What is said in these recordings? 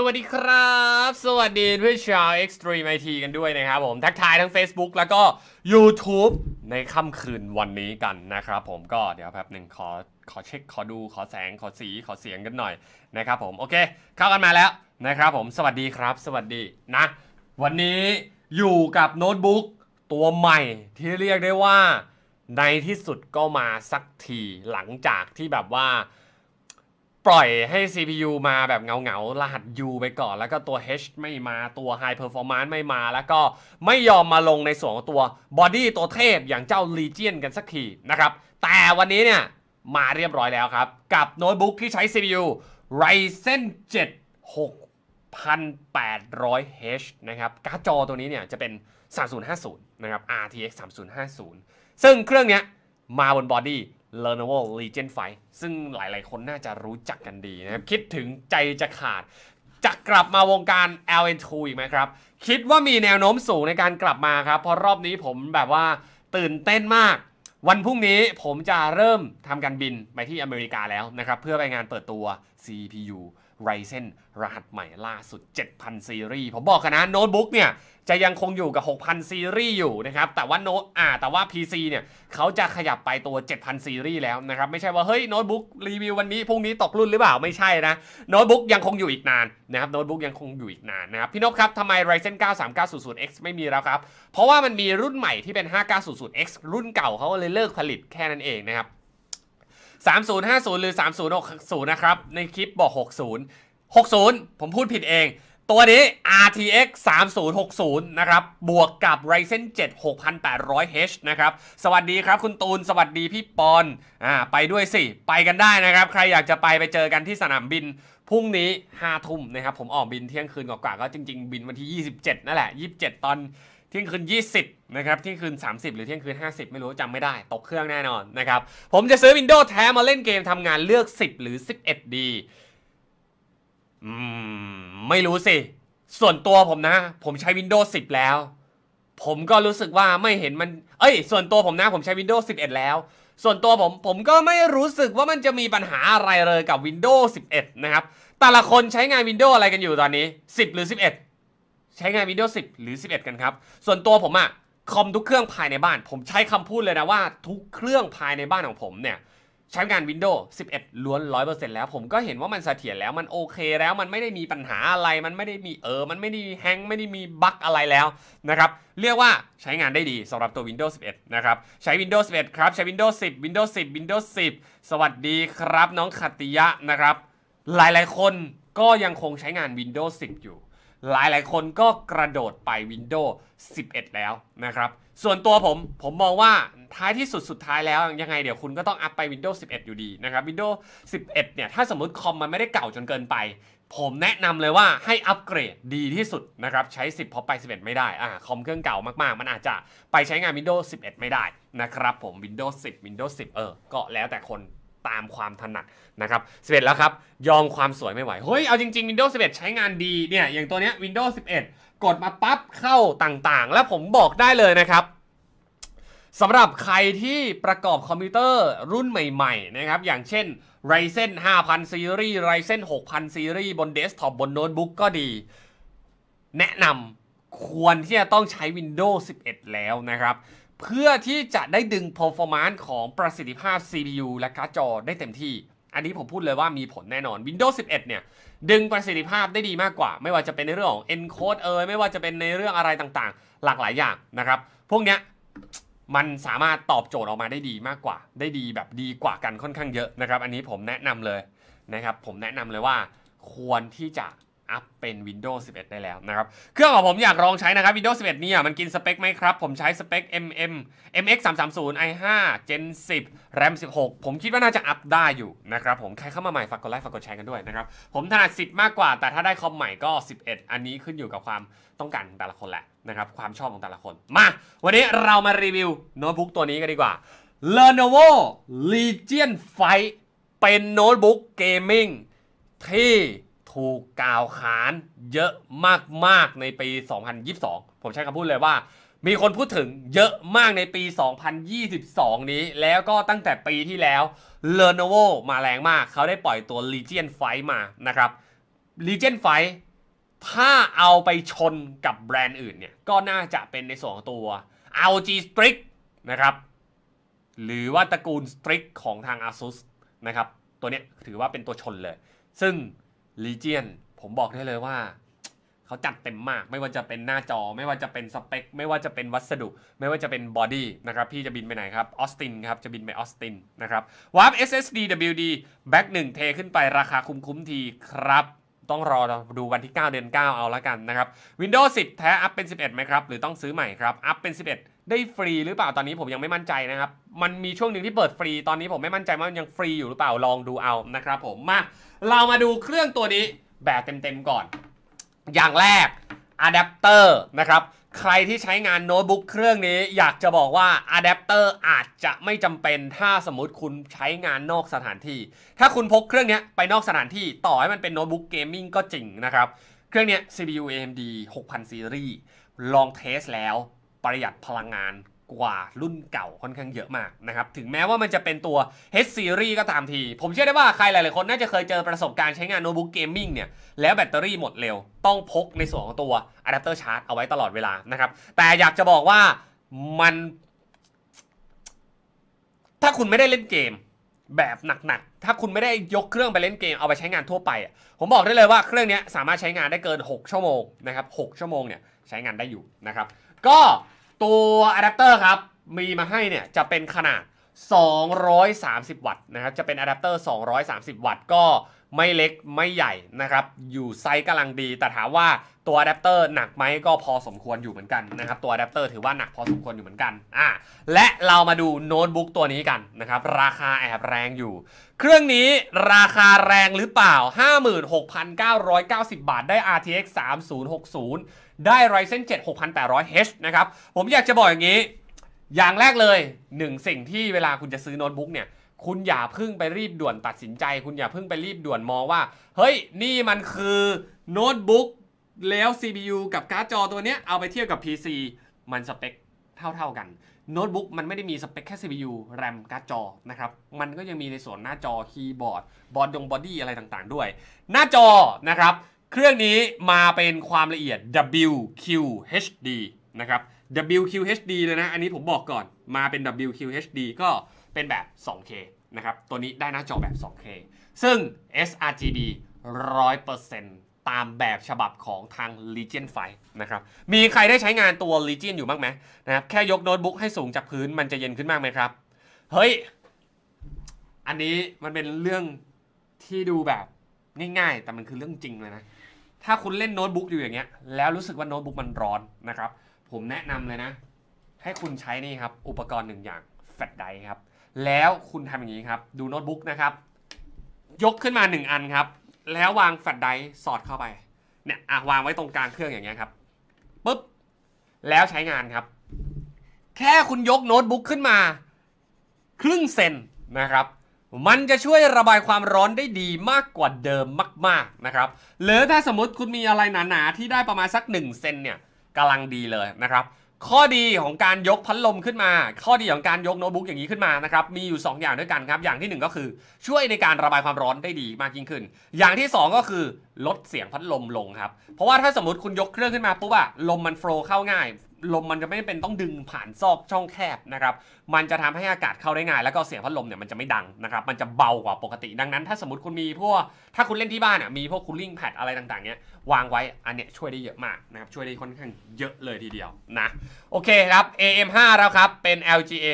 สวัสดีครับ สวัสดีเพื่อนชาว Extreme IT กันด้วยนะครับผมทักทายทั้ง Facebook แล้วก็ YouTube ในค่ำคืนวันนี้กันนะครับผมก็เดี๋ยวแป๊บหนึ่งขอขอเช็คขอดูขอแสงขอสีขอเสียงกันหน่อยนะครับผมโอเค เข้ากันมาแล้วนะครับผมสวัสดีครับ สวัสดีนะ วันนี้อยู่กับโน้ตบุ๊กตัวใหม่ที่เรียกได้ว่าในที่สุดก็มาสักทีหลังจากที่แบบว่าปล่อยให้ CPU มาแบบเงา ๆ รหัส U ไปก่อน แล้วก็ตัว H ไม่มา ตัว High Performance ไม่มา แล้วก็ไม่ยอมมาลงในส่วนของตัว Body ตัวเทพอย่างเจ้า Legion กันสักทีนะครับ แต่วันนี้เนี่ย มาเรียบร้อยแล้วครับ กับโน้ตบุ๊กที่ใช้ CPU Ryzen 7 6,800H นะครับการ์ดจอตัวนี้เนี่ย จะเป็น3050นะครับ RTX 3050 ซึ่งเครื่องเนี้ยมาบนบอดี้ Lenovo Legion 5ซึ่งหลายๆคนน่าจะรู้จักกันดีนะครับ คิดถึงใจจะขาดจะกลับมาวงการ LN2 อีกไหมครับ คิดว่ามีแนวโน้มสูงในการกลับมาครับเพราะรอบนี้ผมแบบว่าตื่นเต้นมาก วันพรุ่งนี้ผมจะเริ่มทำการบินไปที่อเมริกาแล้วนะครับ เพื่อไปงานเปิดตัว CPU Ryzen รหัสใหม่ล่าสุด 7000ซีรีส์ผมบอกกันนะโน้ตบุ๊กเนี่ยจะยังคงอยู่กับ 6,000 ซีรีส์อยู่นะครับ แต่ว่าโน้ตอ่าแต่ว่า PC เนี่ย เขาจะขยับไปตัว 7,000 ซีรีส์แล้วนะครับ ไม่ใช่ว่าเฮ้ยโน้ตบุ๊กรีวิววันนี้ พรุ่งนี้ตกรุ่นหรือเปล่า ไม่ใช่นะโน้ตบุ๊กยังคงอยู่อีกนานนะครับ โน้ตบุ๊กยังคงอยู่อีกนานนะครับพี่นพครับ ทำไม Ryzen 9 3900X ไม่มีแล้วครับ เพราะว่ามันมีรุ่นใหม่ที่เป็น 5900X รุ่นเก่าเขาเลยเลิกผลิตแค่นั้นเองนะครับ 3050 หรือ 3060 นะครับ ในคลิปบอก 60 60 ผมพูดผิดเองตัวนี้ RTX 3060นะครับ บวกกับ Ryzen 7 6800H นะครับ สวัสดีครับคุณตูน สวัสดีพี่ปอนอ่าไปด้วยสิ ไปกันได้นะครับ ใครอยากจะไปไปเจอกันที่สนามบิน พรุ่งนี้5ทุ่มนะครับ ผมออกบินเที่ยงคืนกว่าก็จริง ๆ บินวันที่ 27 นั่นแหละ 27 ตอนเที่ยงคืน 20 นะครับ เที่ยงคืน 30 หรือเที่ยงคืน 50 ไม่รู้จำไม่ได้ ตกเครื่องแน่นอนนะครับ ผมจะซื้อ Windows แท้มาเล่นเกมทำงานเลือก 10 หรือ11ดีอืมไม่รู้สิ ส่วนตัวผมนะ ผมใช้ Windows 10 แล้ว ผมก็รู้สึกว่าไม่เห็นมัน เอ้ย ส่วนตัวผมนะ ผมใช้ Windows 11 แล้ว ส่วนตัวผม ผมก็ไม่รู้สึกว่ามันจะมีปัญหาอะไรเลยกับ Windows 11 นะครับ แต่ละคนใช้งาน Windows อะไรกันอยู่ตอนนี้ 10 หรือ 11 ใช้งาน Windows 10 หรือ 11 กันครับ ส่วนตัวผมอะคอมทุกเครื่องภายในบ้าน ผมใช้คำพูดเลยนะว่า ทุกเครื่องภายในบ้านของผมเนี่ยใช้งาน Windows 11 ล้วน 100%แล้ว ผมก็เห็นว่ามันเสถียรแล้ว มันโอเคแล้ว มันไม่ได้มีปัญหาอะไร มันไม่ได้มีเออ มันไม่ได้แฮงไม่ได้มีบั๊กอะไรแล้วนะครับ เรียกว่าใช้งานได้ดีสำหรับตัว Windows 11 นะครับ ใช้ Windows 11 ครับ ใช้ Windows 10 Windows 10 Windows 10 สวัสดีครับน้องขัตติยะนะครับ หลายๆคนก็ยังคงใช้งาน Windows 10 อยู่ หลายๆคนก็กระโดดไป Windows 11 แล้วนะครับส่วนตัวผมผมมองว่าท้ายที่สุดสุดท้ายแล้วยังไงเดี๋ยวคุณก็ต้องอัพไป Windows 11 อยู่ดีนะครับ Windows 11 เนี่ย ถ้าสมมติคอมมันไม่ได้เก่าจนเกินไป ผมแนะนำเลยว่าให้อัปเกรดดีที่สุดนะครับ ใช้ 10 พอไป 11 ไม่ได้อ่าคอมเครื่องเก่ามากๆ มันอาจจะไปใช้งาน Windows 11 ไม่ได้นะครับ ผม Windows 10 Windows 10 เออก็แล้วแต่คนตามความถนัดนะครับ 11 แล้วครับยอมความสวยไม่ไหวเฮ้ยเอาจริงๆ Windows 11 ใช้งานดีเนี่ยอย่างตัวเนี้ย Windows 11 กดมาปั๊บเข้าต่างๆ แล้วผมบอกได้เลยนะครับสำหรับใครที่ประกอบคอมพิวเตอร์รุ่นใหม่ๆนะครับอย่างเช่น Ryzen 5000 Series Ryzen 6000 Series บนเดสก์ท็อป บนโน้ตบุ๊กก็ดี แนะนำควรที่จะต้องใช้ Windows 11 แล้วนะครับเพื่อที่จะได้ดึง performance ของประสิทธิภาพ CPU และการ์ดจอได้เต็มที่ อันนี้ผมพูดเลยว่ามีผลแน่นอน Windows 11 เนี่ย ดึงประสิทธิภาพได้ดีมากกว่า ไม่ว่าจะเป็นในเรื่องของ encode เอ่ยไม่ว่าจะเป็นในเรื่องอะไรต่างๆ หลากหลายอย่างนะครับพวกเนี้ยมันสามารถตอบโจทย์ออกมาได้ดีมากกว่า ได้ดีแบบดีกว่ากันค่อนข้างเยอะนะครับ อันนี้ผมแนะนำเลยนะครับ ผมแนะนำเลยว่าควรที่จะอัพเป็น Windows 11 ได้แล้วนะครับ เครื่องของผมอยากลองใช้นะครับ Windows 11 เนี่ยมันกินสเปคไหมครับ ผมใช้สเปค MM MX 3 3 0 i5 Gen 10 RAM 16 ผมคิดว่าน่าจะอัพได้อยู่นะครับ ผมใครเข้ามาใหม่ฝากกดไลค์ฝากกดแชร์กันด้วยนะครับ ผมถนัด10 มากกว่า แต่ถ้าได้คอมใหม่ก็ 11 อันนี้ขึ้นอยู่กับความต้องการแต่ละคนแหละ นะครับความชอบของแต่ละคน มาวันนี้เรามารีวิวโน้ตบุ๊กตัวนี้กันดีกว่า Lenovo Legion ไฟเป็นโน้ตบุ๊กเกมมิ่งทีู่กกล่าวขานเยอะมากๆในปี 2022 ผมใช้คำพูดเลยว่า มีคนพูดถึงเยอะมากในปี 2022 นี้ แล้วก็ตั้งแต่ปีที่แล้ว Lenovo มาแรงมาก เขาได้ปล่อยตัว Legion Fight มานะครับ Legion Fight ถ้าเอาไปชนกับแบรนด์อื่นเนี่ย ก็น่าจะเป็นในส่วนของตัว LG Strix นะครับ หรือว่าตระกูล Strix ของทาง ASUS นะครับตัวเนี้ยถือว่าเป็นตัวชนเลย ซึ่งลีเจียนผมบอกได้เลยว่า เขาจัดเต็มมาก ไม่ว่าจะเป็นหน้าจอ ไม่ว่าจะเป็นสเปค ไม่ว่าจะเป็นวัสดุ ไม่ว่าจะเป็นบอดี้นะครับพี่จะบินไปไหนครับออสตินครับจะบินไปออสตินนะครับวาร์ป SSD WD แบ็กหนึ่งเทขึ้นไปราคาคุ้มคุ้มทีครับต้องรอดูวันที่ 9 เดือน 9 เอาละกันนะครับ Windows 10 แท้ อัพเป็น 11 ไหมครับ หรือต้องซื้อใหม่ครับ อัพเป็น 11 ได้ฟรีหรือเปล่าตอนนี้ผมยังไม่มั่นใจนะครับ มันมีช่วงหนึ่งที่เปิดฟรี ตอนนี้ผมไม่มั่นใจว่ามันยังฟรีอยู่หรือเปล่า ลองดูเอานะครับผม มาเรามาดูเครื่องตัวนี้แบบเต็มๆก่อน อย่างแรกอะแดปเตอร์นะครับใครที่ใช้งานโน้ตบุ๊กเครื่องนี้อยากจะบอกว่าอะแดปเตอร์อาจจะไม่จำเป็นถ้าสมมติคุณใช้งานนอกสถานที่ ถ้าคุณพกเครื่องนี้ไปนอกสถานที่ต่อให้มันเป็นโน้ตบุ๊กเกมมิ่งก็จริงนะครับ เครื่องนี้ CPU AMD 6000 Series ลองเทสแล้ว ประหยัดพลังงานกว่ารุ่นเก่าค่อนข้างเยอะมากนะครับ ถึงแม้ว่ามันจะเป็นตัว H series ก็ตามที ผมเชื่อได้ว่าใครหลายๆ คน น่าจะเคยเจอประสบการณ์ใช้งานโน้ตบุ๊กเกมมิ่งเนี่ยแล้วแบตเตอรี่หมดเร็วต้องพกในส่วนของตัวอะแดปเตอร์ชาร์จเอาไว้ตลอดเวลานะครับ แต่อยากจะบอกว่ามัน ถ้าคุณไม่ได้เล่นเกมแบบหนักๆ ถ้าคุณไม่ได้ยกเครื่องไปเล่นเกมเอาไปใช้งานทั่วไป ผมบอกได้เลยว่าเครื่องนี้สามารถใช้งานได้เกิน 6 ชั่วโมงนะครับ6ชั่วโมงเนี่ยใช้งานได้อยู่นะครับก็ตัวอะแดปเตอร์ครับ มีมาให้เนี่ยจะเป็นขนาด 230 วัตต์นะครับจะเป็นอะแดปเตอร์ 230 วัตต์ก็ไม่เล็กไม่ใหญ่ นะครับ อยู่ไซส์กำลังดี แต่ถามว่าตัวอะแดปเตอร์หนักไหมก็พอสมควรอยู่เหมือนกัน นะครับ ตัวอะแดปเตอร์ถือว่าหนักพอสมควรอยู่เหมือนกันอ่ะและเรามาดูโน้ตบุ๊กตัวนี้กันนะครับราคาแอบแรงอยู่ เครื่องนี้ราคาแรงหรือเปล่า 56,990 บาท ได้ RTX 3060ได้ Ryzen 7 6800H นะครับ ผมอยากจะบอกอย่างนี้ อย่างแรกเลย หนึ่งสิ่งที่เวลาคุณจะซื้อโน้ตบุ๊กเนี่ย คุณอย่าเพิ่งไปรีบด่วนตัดสินใจ คุณอย่าเพิ่งไปรีบด่วนมองว่า เฮ้ย นี่มันคือโน้ตบุ๊กแล้ว CPU กับการ์ดจอตัวเนี้ย เอาไปเทียบกับ PC มันสเปค เท่าๆกัน โน้ตบุ๊กมันไม่ได้มีสเปคแค่ CPU แรมการ์ดจอนะครับ มันก็ยังมีในส่วนหน้าจอคีย์บอร์ด บอร์ดดงบอดี้อะไรต่างๆ ด้วย หน้าจอ นะครับเครื่องนี้มาเป็นความละเอียด WQHD นะครับ WQHD เลยนะ อันนี้ผมบอกก่อน มาเป็น WQHD ก็เป็นแบบ 2K นะครับ ตัวนี้ได้หน้าจอแบบ 2K ซึ่ง sRGB 100%ตามแบบฉบับของทาง Legion 5นะครับ มีใครได้ใช้งานตัว Legion อยู่บ้างไหมนะครับ แค่ยกโน้ตบุ๊กให้สูงจากพื้นมันจะเย็นขึ้นมากไหมครับ เฮ้ย อันนี้มันเป็นเรื่องที่ดูแบบง่ายๆ แต่มันคือเรื่องจริงเลยนะถ้าคุณเล่นโน้ตบุ๊กอยู่อย่างเงี้ย แล้วรู้สึกว่าโน้ตบุ๊กมันร้อนนะครับ ผมแนะนำเลยนะ ให้คุณใช้นี่ครับ อุปกรณ์หนึ่งอย่างแฟลชไดร์ครับ แล้วคุณทำอย่างนี้ครับ ดูโน้ตบุ๊กนะครับยกขึ้นมา1อันครับ แล้ววางแฟลชไดร์สอดเข้าไปเนี่ยอ่ะวางไว้ตรงกลางเครื่องอย่างเงี้ยครับปุ๊บแล้วใช้งานครับ แค่คุณยกโน้ตบุ๊กขึ้นมาครึ่งเซนนะครับมันจะช่วยระบายความร้อนได้ดีมากกว่าเดิมมากๆนะครับหรือถ้าสมมติคุณมีอะไรหนา ๆ ที่ได้ประมาณสัก1เซนเนี่ยกำลังดีเลยนะครับ ข้อดีของการยกพัดลมขึ้นมา ข้อดีของการยกโน้ตบุ๊กอย่างนี้ขึ้นมานะครับ มีอยู่ 2 อย่างด้วยกันครับ อย่างที่ 1 ก็คือ ช่วยในการระบายความร้อนได้ดีมากยิ่งขึ้น อย่างที่ 2 ก็คือลดเสียงพัดลมลงครับ เพราะว่าถ้าสมมติคุณยกเครื่องขึ้นมาปุ๊บอะลมมันโฟล์เข้าง่ายลมมันจะไม่เป็นต้องดึงผ่านซอกช่องแคบนะครับ มันจะทำให้อากาศเข้าได้ง่าย แล้วก็เสียงพัดลมเนี่ยมันจะไม่ดังนะครับ มันจะเบากว่าปกติดังนั้น ถ้าสมมติคุณมีพวกถ้าคุณเล่นที่บ้านอ่ะมีพวกคูลิ่งแพดอะไรต่าง ๆเนี้ยวางไว้อันเนี้ยช่วยได้เยอะมากนะครับช่วยได้ค่อนข้างเยอะเลยทีเดียวนะ โอเคครับ AM5 แล้วครับเป็น LGA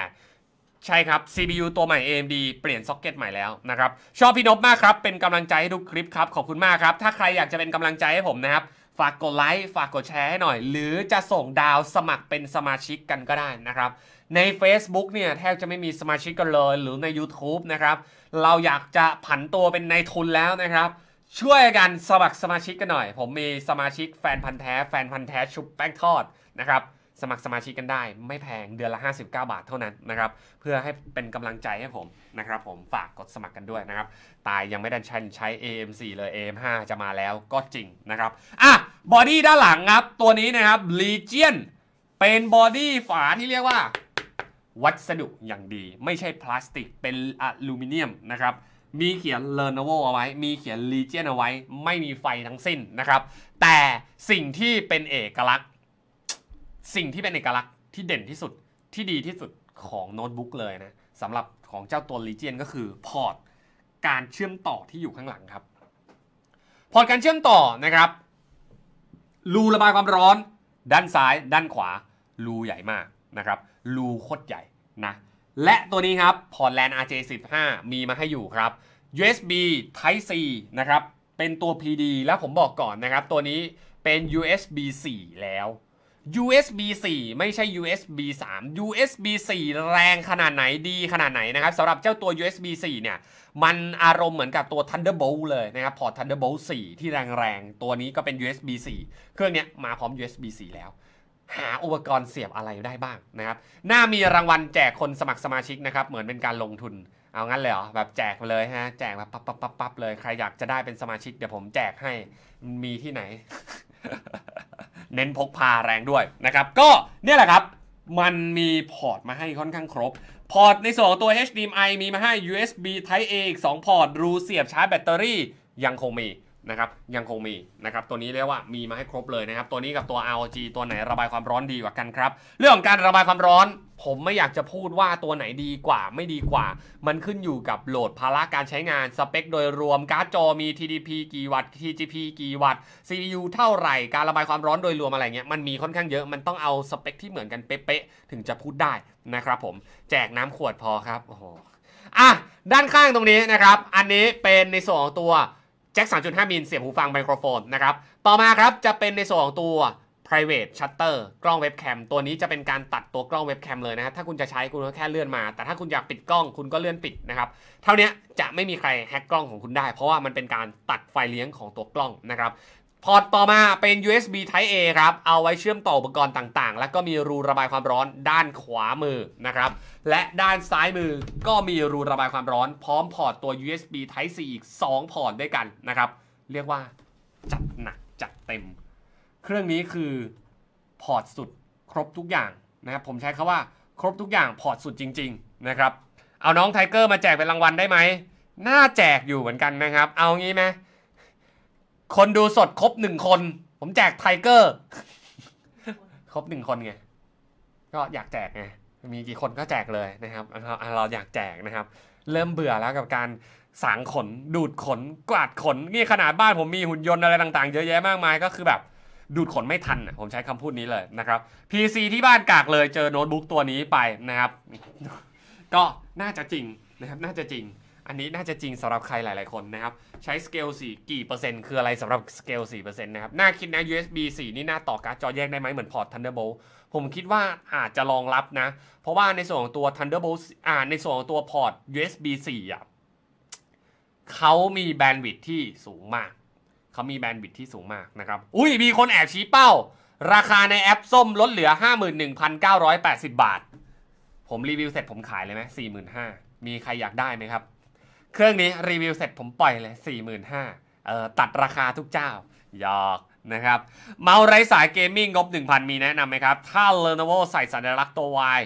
1718 ใช่ครับ CPU ตัวใหม่ AMD เปลี่ยนซ็อกเก็ตใหม่แล้วนะครับชอบพี่นพมากครับเป็นกำลังใจให้ทุกคลิปครับ ขอบคุณมากครับถ้าใครอยากจะเป็นกำลังใจให้ผมนะครับฝากกดไลค์ฝากกดแชร์ให้หน่อย หรือจะส่งดาวสมัครเป็นสมาชิกกันก็ได้นะครับ ใน Facebook เนี่ยแทบจะไม่มีสมาชิกกันเลยหรือใน YouTube นะครับเราอยากจะผันตัวเป็นนายทุนแล้วนะครับ ช่วยกันสมัครสมาชิกกันหน่อย ผมมีสมาชิกแฟนพันธ์แท้แฟนพันธ์แท้ชุบแป้งทอดนะครับสมัครสมาชิกกันได้ไม่แพงเดือนละ59บาทเท่านั้นนะครับเพื่อให้เป็นกำลังใจให้ผมนะครับผมฝากกดสมัครกันด้วยนะครับ ตายยังไม่ได้ใช้ใช้ a m 4เลย AM5 จะมาแล้วก็จริงนะครับอ่ะบอดี้ด้านหลังครับ ตัวนี้นะครับลีเจียนเป็นบอดี้ฝาที่เรียกว่า วัสดุอย่างดี ไม่ใช่พลาสติก เป็นอลูมิเนียมนะครับ มีเขียน Lenovo เอาไว้ มีเขียน Legion เอาไว้ ไม่มีไฟทั้งสิ้นนะครับ แต่สิ่งที่เป็นเอกลักษณ์ สิ่งที่เป็นเอกลักษณ์ที่เด่นที่สุดที่ดีที่สุดของโน้ตบุ๊กเลยนะสำหรับของเจ้าตัว Legion ก็คือพอร์ตการเชื่อมต่อที่อยู่ข้างหลังครับ พอร์ตการเชื่อมต่อนะครับรูระบายความร้อน ด้านซ้ายด้านขวา รูใหญ่มากนะครับ รูโคตรใหญ่นะ และตัวนี้ครับร์ตแลนด์ RJ15 มีมาให้อยู่ครับ USB Type C นะครับ เป็นตัว PD แล้วผมบอกก่อนนะครับ ตัวนี้เป็น USB 4แล้ว USB 4 ไม่ใช่ USB 3 USB 4 แรงขนาดไหนดีขนาดไหนนะครับสำหรับเจ้าตัว USB 4 เนี่ย มันอารมณ์เหมือนกับตัว Thunderbolt เลยนะครับพอ Thunderbolt 4 ที่แรงๆ ตัวนี้ก็เป็น USB 4 เครื่องนี้มาพร้อม USB 4 แล้ว หาอุปกรณ์เสียบอะไรได้บ้างนะครับหน้ามีรางวัลแจกคนสมัครสมาชิกนะครับเหมือนเป็นการลงทุนเอางั้นเลยเหรอ แบบแจกมาเลยฮะ แจกแบบปั๊บปั๊บปับป๊บเลยใครอยากจะได้เป็นสมาชิกเดี๋ยวผมแจกให้มีที่ไหน เน้นพกพาแรงด้วยนะครับ ก็เนี่ยแหละครับ มันมีพอร์ตมาให้ค่อนข้างครบ พอร์ตในส่วนของตัว HDMI มีมาให้ USB Type A อีก2 พอร์ตรูเสียบชาร์จแบตเตอรี่ยังคงมีะครับ ยังคงมีนะครับตัวนี้เรียกว่ามีมาให้ครบเลยนะครับ ตัวนี้กับตัว ROG ตัวไหนระบายความร้อนดีกว่ากันครับ เรื่องของการระบายความร้อน ผมไม่อยากจะพูดว่าตัวไหนดีกว่าไม่ดีกว่า มันขึ้นอยู่กับโหลดภาระการใช้งานสเปคโดยรวมการ์ดจอมี TDP กี่วัตต์ TGP กี่วัตต์ CPU เท่าไหร่การระบายความร้อนโดยรวมอะไรเงี้ยมันมีค่อนข้างเยอะมันต้องเอาสเปคที่เหมือนกันเป๊ะๆถึงจะพูดได้นะครับผมแจกน้ำขวดพอครับโอ้โหอ่ะด้านข้างตรงนี้นะครับอันนี้เป็นในส่วนของตัวจ็ค 3.5มิลเสียบหูฟังไมโครโฟนนะครับ ต่อมาครับ จะเป็นในส่วนของตัว private shutter กล้องเว็บแคม ตัวนี้จะเป็นการตัดตัวกล้องเว็บแคมเลยนะครับ ถ้าคุณจะใช้คุณก็แค่เลื่อนมา แต่ถ้าคุณอยากปิดกล้องคุณก็เลื่อนปิดนะครับ เท่านี้จะไม่มีใครแฮ็กกล้องของคุณได้ เพราะว่ามันเป็นการตัดไฟเลี้ยงของตัวกล้องนะครับพอร์ตต่อมาเป็น USB Type A ครับ เอาไว้เชื่อมต่ออุปกรณ์ต่างๆ แล้วก็มีรูระบายความร้อนด้านขวามือนะครับ และด้านซ้ายมือก็มีรูระบายความร้อน พร้อมพอร์ตตัว USB Type C อีก 2 พอร์ตด้วยกันนะครับ เรียกว่า จัดหนักจัดเต็ม เครื่องนี้คือพอร์ตสุดครบทุกอย่างนะครับ ผมใช้คาว่า ครบทุกอย่างพอร์ตสุดจริงๆนะครับ เอาน้องไทเกอร์มาแจกเป็นรางวัลได้ไหมน่าแจกอยู่เหมือนกันนะครับ เอางี้ไหมคนดูสดครบหนึ่งคน ผมแจกไทเกอร์ครบหนึ่งคนไง ก็อยากแจกไงมีกี่คนก็แจกเลยนะครับ เราอยากแจกนะครับ เริ่มเบื่อแล้วกับการ สางขนดูดขนกวาดขน นี่ขนาดบ้านผมมีหุ่นยนต์อะไรต่างๆ เยอะแยะมากมายก็คือแบบ ดูดขนไม่ทัน ผมใช้คำพูดนี้เลยนะครับ PC ที่บ้านกากเลยเจอโน้ตบุ๊กตัวนี้ไปนะครับ ก็น่าจะจริงนะครับ น่าจะจริงอันนี้น่าจะจริงสำหรับใครหลายๆคนนะครับ ใช้สเกล 4 กี่เปอร์เซ็นต์ คืออะไรสำหรับสเกล4เปอร์เซ็นต์นะครับน่าคิดนะ USB 4 นี่น่าต่อการ์ดจอแยกได้ไหมเหมือนพอร์ต Thunderbolt ผมคิดว่าอาจจะรองรับนะ เพราะว่าในส่วนของตัว Thunderbolt อ่าในส่วนของตัวพอร์ต USB 4 อ่ะเขามีแบนด์วิดที่สูงมากเขามีแบนด์วิดที่สูงมากนะครับ อุ้ยมีคนแอบชี้เป้า ราคาในแอปส้มลดเหลือ51,980 บาท ผมรีวิวเสร็จผมขายเลยไหม่นห้ามีใครอยากได้ไหมครับเครื่องนี้รีวิวเสร็จผมปล่อยเลย 45,000เอ่อตัดราคาทุกเจ้าหยอกนะครับ เมาส์ไร้สายเกมมิ่งงบ1,000 มีแนะนำไหมครับ ถ้า Lenovo ใส่สัญลักษณ์ตัว Y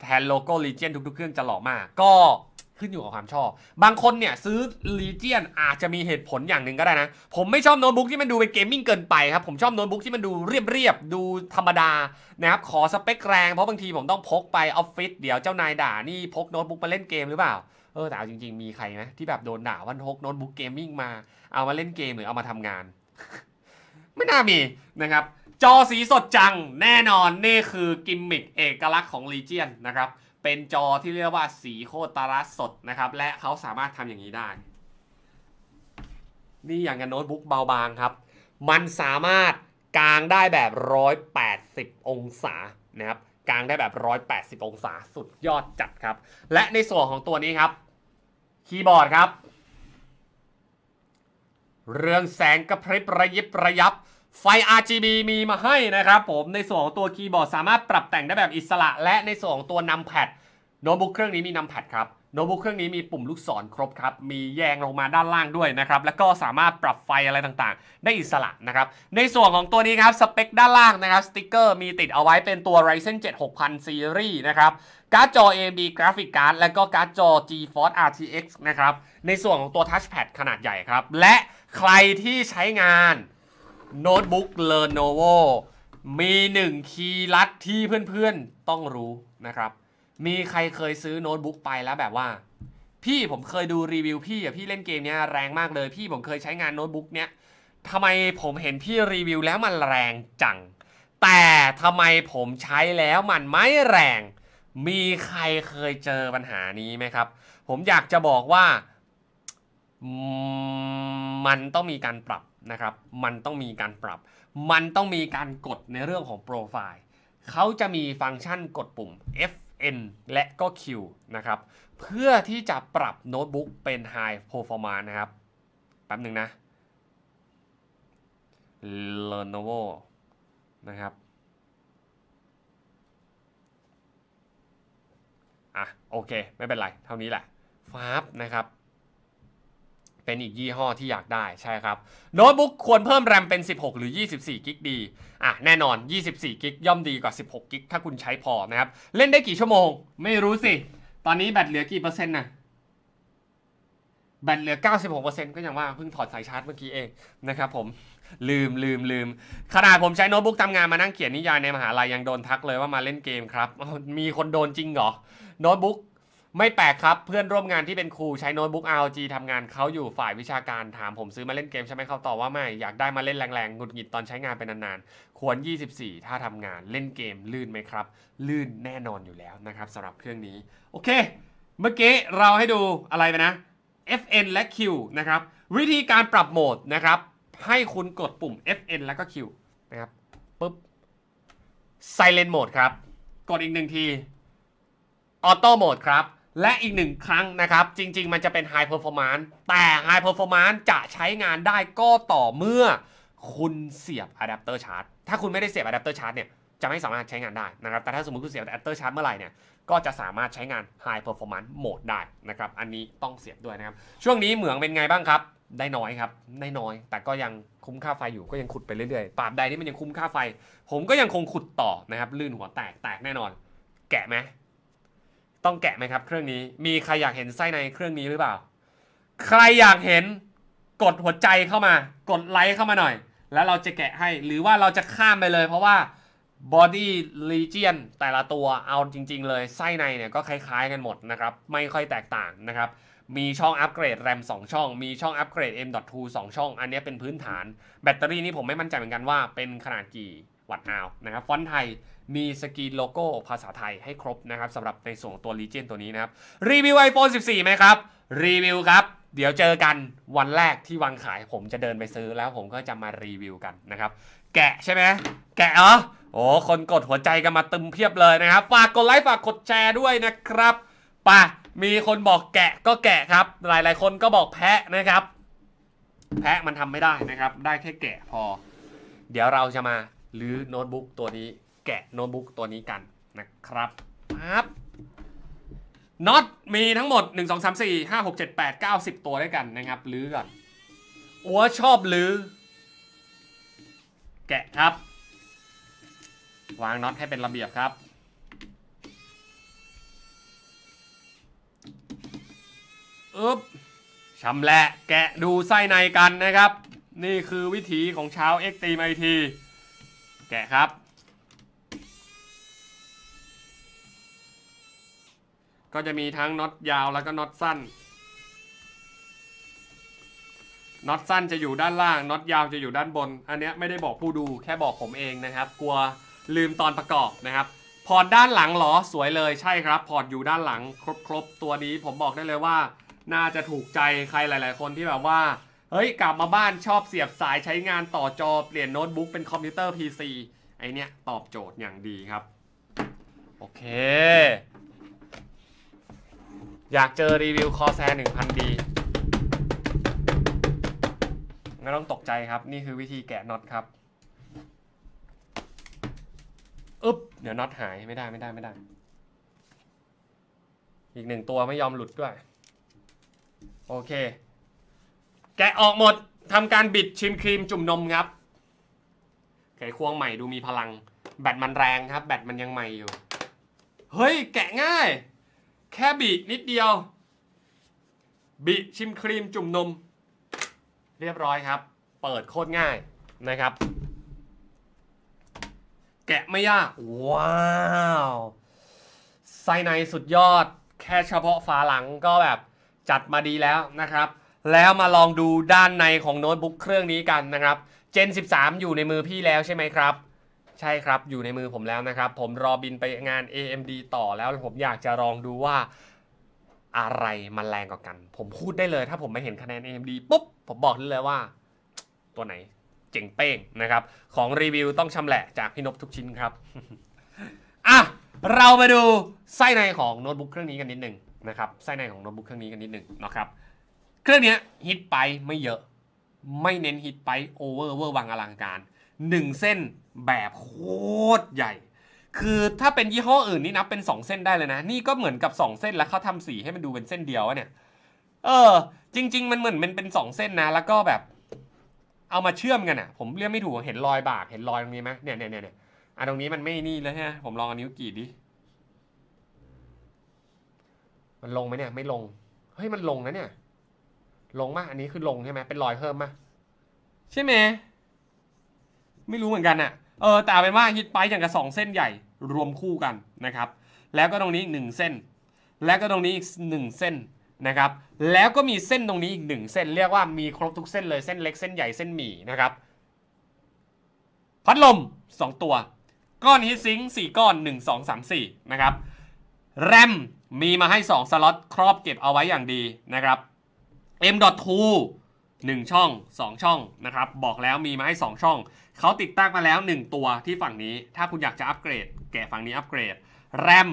แทนโลโก้ Legion ทุกๆ เครื่องจะหล่อมาก ก็ขึ้นอยู่กับความชอบ บางคนเนี่ยซื้อ Legion อาจจะมีเหตุผลอย่างหนึ่งก็ได้นะ ผมไม่ชอบโน้ตบุ๊กที่มันดูเป็นเกมมิ่งเกินไปครับผมชอบโน้ตบุ๊กที่มันดูเรียบๆดูธรรมดานะครับขอสเปคแรงเพราะบางทีผมต้องพกไปออฟฟิศเดี๋ยวเจ้านายด่า นี่พกโน้ตบุ๊กมาเล่นเกมหรือเปล่าเออแต่เอาจริงๆมีใครไหมที่แบบโดนด่าว่าทกโน้ตบุ๊กเกมมิ่งมาเอามาเล่นเกมหรือเอามาทำงาน ไม่น่ามีนะครับ จอสีสดจังแน่นอนนี่คือกิมมิคเอกลักษณ์ของ l e เจียนนะครับเป็นจอที่เรียกว่าสีโคตรสดนะครับ และเขาสามารถทำอย่างนี้ได้ นี่อย่างกับโน้ตบุ๊กเบาบางครับ มันสามารถกางได้แบบ 180 องศานะครับลางได้แบบ 180 องศา สุดยอดจัดครับ และในส่วนของตัวนี้ครับคีย์บอร์ดครับ เรื่องแสงกระพริบระยิบระยับไฟ RGB มีมาให้นะครับ ผมในส่วนของตัวคีย์บอร์ดสามารถปรับแต่งได้แบบอิสระ และในส่วนของตัวนำแพดโน้ตบุ๊กเครื่องนี้มีนำแพดครับโน้ตบุ๊กเครื่องนี้มีปุ่มลูกศรครบครับ มีแยงลงมาด้านล่างด้วยนะครับ แล้วก็สามารถปรับไฟอะไรต่างๆ ได้อิสระนะครับ ในส่วนของตัวนี้ครับ สเปคด้านล่างนะครับสติกเกอร์มีติดเอาไว้เป็นตัว Ryzen 7 6000 Series นะครับ การ์ดจอ AMD กราฟิกการ์ดและก็การ์ดจอ GeForce RTX นะครับ ในส่วนของตัวทัชแพดขนาดใหญ่ครับ และใครที่ใช้งานโน้ตบุ๊ก Lenovo มีหนึ่งคีย์ลัดที่เพื่อนๆต้องรู้นะครับมีใครเคยซื้อโน้ตบุ๊กไปแล้วแบบว่า พี่ผมเคยดูรีวิวพี่อะพี่เล่นเกมเนี้ยแรงมากเลย พี่ผมเคยใช้งานโน้ตบุ๊กเนี้ยทำไมผมเห็นพี่รีวิว แล้วมันแรงจัง แต่ทำไมผมใช้แล้วมันไม่แรง มีใครเคยเจอปัญหานี้ไหมครับ ผมอยากจะบอกว่ามันต้องมีการปรับนะครับ มันต้องมีการปรับ มันต้องมีการกดในเรื่องของโปรไฟล์เขาจะมีฟังก์ชันกดปุ่ม F N และก็ Q นะครับ เพื่อที่จะปรับโน้ตบุ๊กเป็น High Performance นะครับแป๊บหนึ่งนะ Lenovo นะครับอ่ะโอเคไม่เป็นไรเท่านี้แหละฟาบนะครับเป็นอีกยี่ห้อที่อยากได้ใช่ครับโน้ตบุ๊กควรเพิ่มแรมเป็น 16 หรือ 24 กิกดี อ่ะ แน่นอน 24 กิกย่อมดีกว่า 16 กิกถ้าคุณใช้พอนะครับเล่นได้กี่ชั่วโมง ไม่รู้สิ ตอนนี้แบตเหลือกี่เปอร์เซ็นต์นะแบตเหลือ 96%ก็ยังว่า เพิ่งถอดสายชาร์จเมื่อกี้เองนะครับผมลืมลืมลืม ขนาดผมใช้โน้ตบุ๊กทำงานมานั่งเขียนนิยายในมหาลัยยังโดนทักเลยว่ามาเล่นเกมครับมีคนโดนจริงเหรอโน้ตบุ๊กไม่แปลกครับเพื่อนร่วมงานที่เป็นครูใช้โน้ตบุ๊ก ROG ทำงานเขาอยู่ฝ่ายวิชาการถามผมซื้อมาเล่นเกมใช่ไหมเขาตอบว่าไม่อยากได้มาเล่นแรงๆหงุดหงิดตอนใช้งานเป็นนานๆ ควร 24 ถ้าทำงานเล่นเกมลื่นไหมครับ ลื่นแน่นอนอยู่แล้วนะครับสำหรับเครื่องนี้โอเค เมื่อกี้เราให้ดูอะไรไปนะ FN และ Q นะครับ วิธีการปรับโหมดนะครับ ให้คุณกดปุ่ม FN แล้วก็ Q นะครับปุ๊บ Silent Mode ครับกดอีกหนึ่งที Auto Mode ครับและอีกหนึ่งครั้งนะครับจริง ๆ มันจะเป็น High Performance แต่ High Performance จะใช้งานได้ก็ต่อเมื่อคุณเสียบอะแดปเตอร์ชาร์จถ้าคุณไม่ได้เสียบอะแดปเตอร์ชาร์จเนี่ยจะไม่สามารถใช้งานได้นะครับแต่ถ้าสมมติคุณเสียบอะแดปเตอร์ชาร์จเมื่อไหร่เนี่ยก็จะสามารถใช้งาน High Performance โหมดได้นะครับอันนี้ต้องเสียบด้วยนะครับช่วงนี้เหมืองเป็นไงบ้างครับ ได้น้อยครับได้น้อยแต่ก็ยังคุ้มค่าไฟอยู่ก็ยังขุดไปเรื่อยๆปราบใดที่มันยังคุ้มค่าไฟ ผมก็ยังคงขุดต่อนะครับลื่นหัวแตกแตกแน่นอน แกะไหมต้องแกะไหมครับเครื่องนี้ มีใครอยากเห็นไส้ในเครื่องนี้หรือเปล่า ใครอยากเห็น กดหัวใจเข้ามา กดไลค์เข้ามาหน่อย แล้วเราจะแกะให้ หรือว่าเราจะข้ามไปเลยเพราะว่าบอดี้ลีเจียนแต่ละตัวเอาจริงๆเลย ไส้ในเนี่ยก็คล้ายๆกันหมดนะครับ ไม่ค่อยแตกต่างนะครับ มีช่องอัปเกรดแรม2ช่อง มีช่องอัปเกรด M.2 2ช่อง อันนี้เป็นพื้นฐาน แบตเตอรี่นี่ผมไม่มั่นใจเหมือนกันว่าเป็นขนาดกี่วัตต์อาวนะครับฟอนต์ไทยมีสกรีนโลโก้ภาษาไทยให้ครบนะครับสำหรับในส่วนตัวลีเจนตัวนี้นะครับ รีวิว iPhone 14 ไหมครับ รีวิวครับ เดี๋ยวเจอกันวันแรกที่วางขายผมจะเดินไปซื้อแล้วผมก็จะมารีวิวกันนะครับ แกะใช่ไหมแกะเหรอโอ้คนกดหัวใจกันมาตึมเพียบเลยนะครับฝากกดไลค์ฝากกดแชร์ด้วยนะครับปะมีคนบอกแกะก็แกะครับ หลายๆ คนก็บอกแพะนะครับ แพะมันทำไม่ได้นะครับได้แค่แกะพอ เดี๋ยวเราจะมาหรือโน้ตบุ๊กตัวนี้แกะโน้ตบุ๊กตัวนี้กันนะครับครับน็อตมีทั้งหมด 1 2 3 4 5 6 7 8 9 10 ตัวด้วยกันนะครับลื้อก่อนอัวชอบลื้อ แกะครับ วางน็อตให้เป็นระเบียบครับ อึ๊บชำแหละแกะดูไส้ในกันนะครับ นี่คือวิธีของชาวเอ็กตีไอทีแกะครับก็จะมีทั้งน็อตยาวแล้วก็น็อตสั้น น็อตสั้นจะอยู่ด้านล่างน็อตยาวจะอยู่ด้านบน อันนี้ไม่ได้บอกผู้ดูแค่บอกผมเองนะครับ กลัวลืมตอนประกอบนะครับ พอร์ตด้านหลังหรอสวยเลยใช่ครับ พอร์ตอยู่ด้านหลังครบๆตัวนี้ผมบอกได้เลยว่าน่าจะถูกใจใครหลาย ๆ คนที่แบบว่าเฮ้ยกลับมาบ้านชอบเสียบสายใช้งานต่อจอเปลี่ยนโน้ตบุ๊กเป็นคอมพิวเตอร์ PC ไอเนี้ยตอบโจทย์อย่างดีครับ โอเคอยากเจอรีวิวคอแซน1,000 ดีไม่ต้องตกใจครับนี่คือวิธีแกะน็อตครับ อึ๊บ เดี๋ยวน็อตหายไม่ได้ไม่ได้ไม่ได้ อีกหนึ่งตัวไม่ยอมหลุดด้วย โอเค แกะออกหมดทำการบิดชิมครีมจุ่มนมครับไขควงใหม่ดูมีพลัง แบตมันแรงครับ แบตมันยังใหม่อยู่ เฮ้ย แกะง่ายแค่บีนิดเดียวบีชิมครีมจุ่มนมเรียบร้อยครับ เปิดโคตรง่ายนะครับ แกะไม่ยากว้าวไส้ในสุดยอด แค่เฉพาะฝาหลังก็แบบจัดมาดีแล้วนะครับ แล้วมาลองดูด้านในของโน้ตบุ๊กเครื่องนี้กันนะครับ เจน 13 อยู่ในมือพี่แล้วใช่ไหมครับใช่ครับ อยู่ในมือผมแล้วนะครับ ผมรอบินไปงาน AMD ต่อแล้วผมอยากจะลองดูว่า อะไรมันแรงกว่ากัน ผมพูดได้เลยถ้าผมไม่เห็นคะแนน AMD ปุ๊บ ผมบอกได้เลยว่า ตัวไหน เจ๋งเป้งนะครับ ของรีวิวต้องชำแหละ จากพี่นบทุกชิ้นครับ อ่ะ เรามาดู ไส้ในของโน้ตบุ๊กเครื่องนี้กันนิดหนึ่งนะครับ ไส้ในของโน้ตบุ๊กเครื่องนี้กันนิดหนึ่งนะครับเครื่องนี้ฮิตไปไม่เยอะไม่เน้นฮิตไปโอเวอร์เวอร์วังอลังการ 1 เส้นแบบโคตรใหญ่ คือถ้าเป็นยี่ห้ออื่นนี่นับเป็น 2 เส้นได้เลยนะ นี่ก็เหมือนกับ 2 เส้นแล้วเขาทำสีให้มันดูเป็น เส้นเดียวะเนี่ย เออ จริง ๆ มันเหมือนมันเป็น2เส้นนะ แล้วก็แบบ เอามาเชื่อมกันอะผมเรียกไม่ถูก เห็นรอยบาก เห็นรอยตรงนี้ไหมเนี่ยเนี่ยเนี่ยอ่ะตรงนี้มันไม่นี่แล้วฮะ ผมลองอนิ้วกรีดดิ มันลงไหมเนี่ย ไม่ลง เฮ้ยมันลงนะเนี่ย ลงมากอันนี้คือลงใช่ไหมเป็นรอยเพิ่มมาใช่ไหม ไม่รู้เหมือนกันอะเออแต่เป็นว่าฮิตไปอย่างกับ2เส้นใหญ่รวมคู่กันนะครับแล้วก็ตรงนี้1เส้นแล้วก็ตรงนี้อีก1เส้นนะครับแล้วก็มีเส้นตรงนี้อีก1เส้น เรียกว่ามีครบทุกเส้นเลยเส้นเล็กเส้นใหญ่เส้นหมี่นะครับ พัดลม 2 ตัว ก้อนฮิตซิงสี่ก้อน 1 2 3 4นะครับแรมมีมาให้2สล็อตครอบเก็บเอาไว้อย่างดีนะครับ M.2 1ช่อง 2 ช่องนะครับบอกแล้วมีมาให้ 2 ช่องเขาติดตั้งมาแล้ว 1 ตัวที่ฝั่งนี้ ถ้าคุณอยากจะอัปเกรดแก่ฝั่งนี้อัปเกรดแรม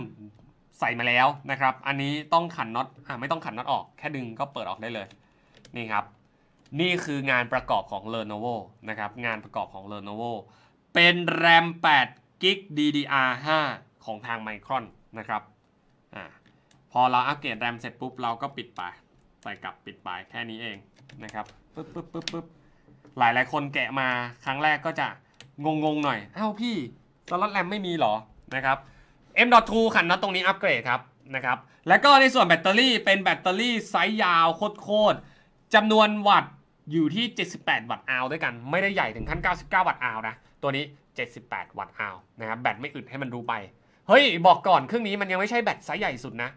ใส่มาแล้วนะครับ อันนี้ต้องขันน็อตอ่าไม่ต้องขันน็อตออกแค่ดึงก็เปิดออกได้เลย นี่ครับ นี่คืองานประกอบของ Lenovo นะครับงานประกอบของ Lenovo เป็นแรม8 g ก DDR5 ของทาง Micron นะครับอ่าพอเราอัปเกรดแรมเสร็จปุ๊บ เราก็ปิดไปใส่กลับปิดไปแค่นี้เองนะครับปึ๊บปึ๊บปึ๊บหลายหลายคนแกะมาครั้งแรกก็จะงงๆหน่อย เอ้าพี่สล็อตแรมไม่มีหรอนะครับ M.2 ขันน็อตตรงนี้อัปเกรดครับนะครับ แล้วก็ในส่วนแบตเตอรี่ เป็นแบตเตอรี่ไซส์ยาว โคตรๆจำนวนวัตต์อยู่ที่ 78 วัตต์อาวด้วยกันไม่ได้ใหญ่ถึงขั้น 99 วัตต์อาวนะ ตัวนี้ 78 วัตต์อาวนะครับ แบตไม่อึดให้มันรู้ไป เฮ้ย บอกก่อนเครื่องนี้มันยังไม่ใช่แบตไซส์ใหญ่สุดนะ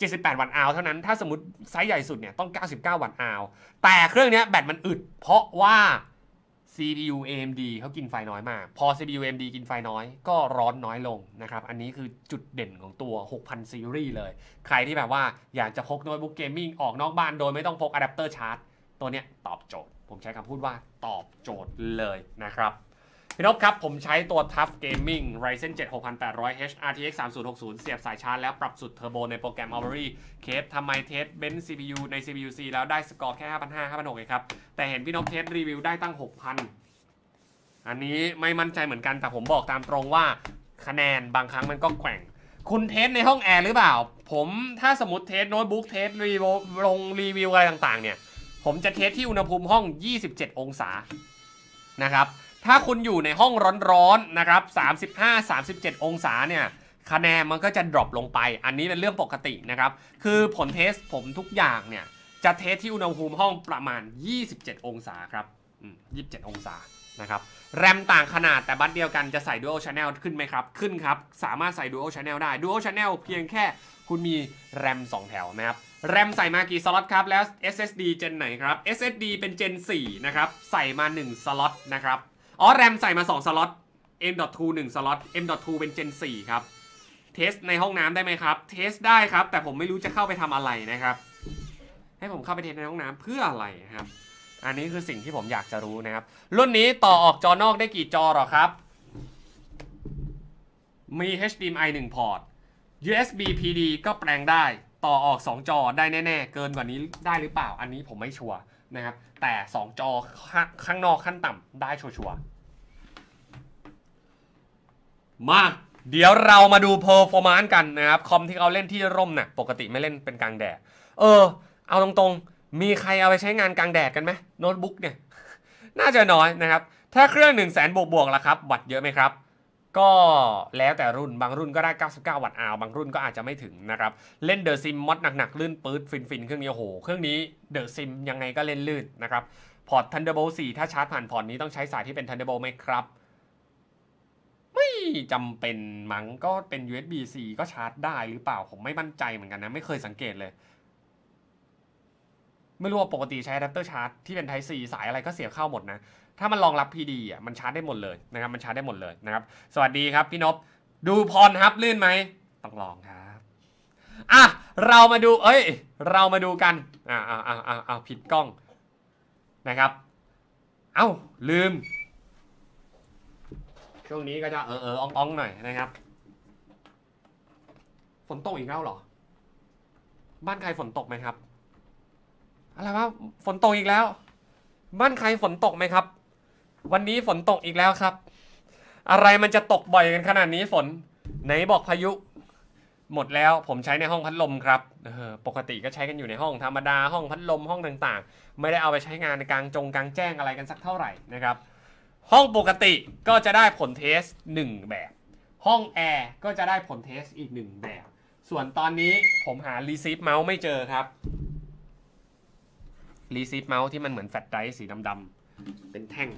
78 วัตต์อาวเท่านั้น ถ้าสมมติ ไซส์ใหญ่สุดเนี่ย ต้อง 99 วัตต์อาวแต่เครื่องนี้แบตมันอึด เพราะว่า CPU AMD เขากินไฟน้อยมาก พอ CPU AMD กินไฟน้อยก็ร้อนน้อยลงนะครับ อันนี้คือจุดเด่นของตัว 6000 ซีรีส์เลย ใครที่แบบว่าอยากจะพกโน้ตบุ๊กเกมมิ่งออกนอกบ้าน โดยไม่ต้องพกอะแดปเตอร์ชาร์จตัวเนี้ยตอบโจทย์ ผมใช้คำพูดว่าตอบโจทย์เลยนะครับพี่นพครับผมใช้ตัว t o u g Gaming Ryzen 7 6800H RTX 3060 เสียบสายชาร์จแล้วปรับสุดเทอร์โบในโปรแกรม Avery เคปทำไมเทสเบนซ์ CPU ใน CPU C แล้วได้สกอร์แค่ 5,500 5,600เครับแต่เห็นพี่นพเทสรีวิวได้ตั้ง 6,000 อันนี้ไม่มั่นใจเหมือนกัน แต่ผมบอกตามตรงว่าคะแนนบางครั้งมันก็แก่ง คุณเทสในห้องแอร์หรือเปล่า ผมถ้าสมมติเทสโน้ตบุ๊กเทสรีวิวลงรีวิวอะไรต่าง ๆเนี่ยผมจะเทสที่อุณหภูมิห้อง 27 องศานะครับถ้าคุณอยู่ในห้องร้อนๆนะครับ 35-37 องศาเนี่ย คะแนนมันก็จะดรอปลงไป อันนี้เป็นเรื่องปกตินะครับ คือผลเทสผมทุกอย่างเนี่ย จะเทสที่อุณหภูมิห้องประมาณ 27 องศาครับ 27 องศานะครับแรมต่างขนาดแต่บัตเดียวกันจะใส่ Dual Channel ขึ้นไหมครับ ขึ้นครับ สามารถใส่ Dual Channel ได้ Dual Channel เพียงแค่ คุณมีแรม 2 แถวนะครับแรมใส่มากี่สล็อตครับ แล้ว SSD เจนไหนครับ SSD เป็นเจน4นะครับ ใส่มา1สล็อตนะครับอ๋อ แรมใส่มา2สล็อต M.2 1สล็อต M.2 เป็น Gen 4ครับ เทสในห้องน้ำได้ไหมครับ เทสได้ครับ แต่ผมไม่รู้จะเข้าไปทำอะไรนะครับ ให้ผมเข้าไปเทสในห้องน้ำเพื่ออะไรครับ อันนี้คือสิ่งที่ผมอยากจะรู้นะครับ รุ่นนี้ต่อออกจอนอกได้กี่จอหรอครับ มี HDMI 1พอร์ต USB PD ก็แปลงได้ ต่อออก 2 จอได้แน่ๆ เกินกว่านี้ได้หรือเปล่า อันนี้ผมไม่ชัวร์นะครับแต่ 2 จอข้างนอกขั้นต่ำได้ ชัวร์มาเดี๋ยวเรามาดูเพอร์ฟอร์มานซ์กันนะครับคอมที่เขาเล่นที่ร่มนะ่ะปกติไม่เล่นเป็นกลางแดดเออ เอาตรงๆมีใครเอาไปใช้งานกลางแดดกันไหมโน้ตบุ๊กเนี่ยน่าจะน้อยนะครับ ถ้าเครื่อง 1 0 0 0 0แสนบวกๆล่ะครับวัดเยอะไหมครับก็แล้วแต่รุ่นบางรุ่นก็ได้ 99 วัตต์อาว บางรุ่นก็อาจจะไม่ถึงนะครับ เล่นเดอะซิมมอดหนักๆ ลื่นปื๊ดฟินๆ เครื่องนี้โอ้โหเครื่องนี้เดอะซิมยังไงก็เล่นลื่นนะครับพอร์ต Thunderbolt 4 ถ้าชาร์จผ่านพอร์ตนี้ต้องใช้สายที่เป็น Thunderbolt ไหมครับ ไม่จำเป็นมั้งก็เป็น USB C ก็ชาร์จได้หรือเปล่า ผมไม่มั่นใจเหมือนกันนะ ไม่เคยสังเกตเลยไม่รู้ว่าปกติใช้อะแดปเตอร์ชาร์จที่เป็นไท p e C สายอะไรก็เสียบเข้าหมดนะ ถ้ามันรองรับ PD อ่ะมันชาร์จได้หมดเลยนะครับมันชาร์จได้หมดเลยนะครับ สวัสดีครับพี่นพดูพรครับลื่นไหมต้องลองครับอ่ะเรามาดูเอ้ย เรามาดูกันอ่าอ่าอ่าอ่าอ่าผิดกล้องนะครับเอ้าลืมช่วงนี้ก็จะเออเอออ่องอ่องหน่อยนะครับ ฝนตกอีกแล้วเหรอ บ้านใครฝนตกไหมครับอะไรวะ ฝนตกอีกแล้ว บ้านใครฝนตกไหมครับ วันนี้ฝนตกอีกแล้วครับ อะไรมันจะตกบ่อยกันขนาดนี้ฝนไหนบอกพายุ หมดแล้ว ผมใช้ในห้องพัดลมครับ ปกติก็ใช้กันอยู่ในห้องธรรมดา ห้องพัดลมห้องต่างๆ ไม่ได้เอาไปใช้งานในกลางจงกลางแจ้งอะไรกันสักเท่าไหร่นะครับ ห้องปกติก็จะได้ผลเทส 1 แบบ ห้องแอร์ก็จะได้ผลเทสอีก1แบบ ส่วนตอนนี้ผมหารีซ็ฟเมาส์ไม่เจอครับรีซีฟเมาส์ที่มันเหมือนแฟลตไดร์สีดำๆ เป็นแท่ง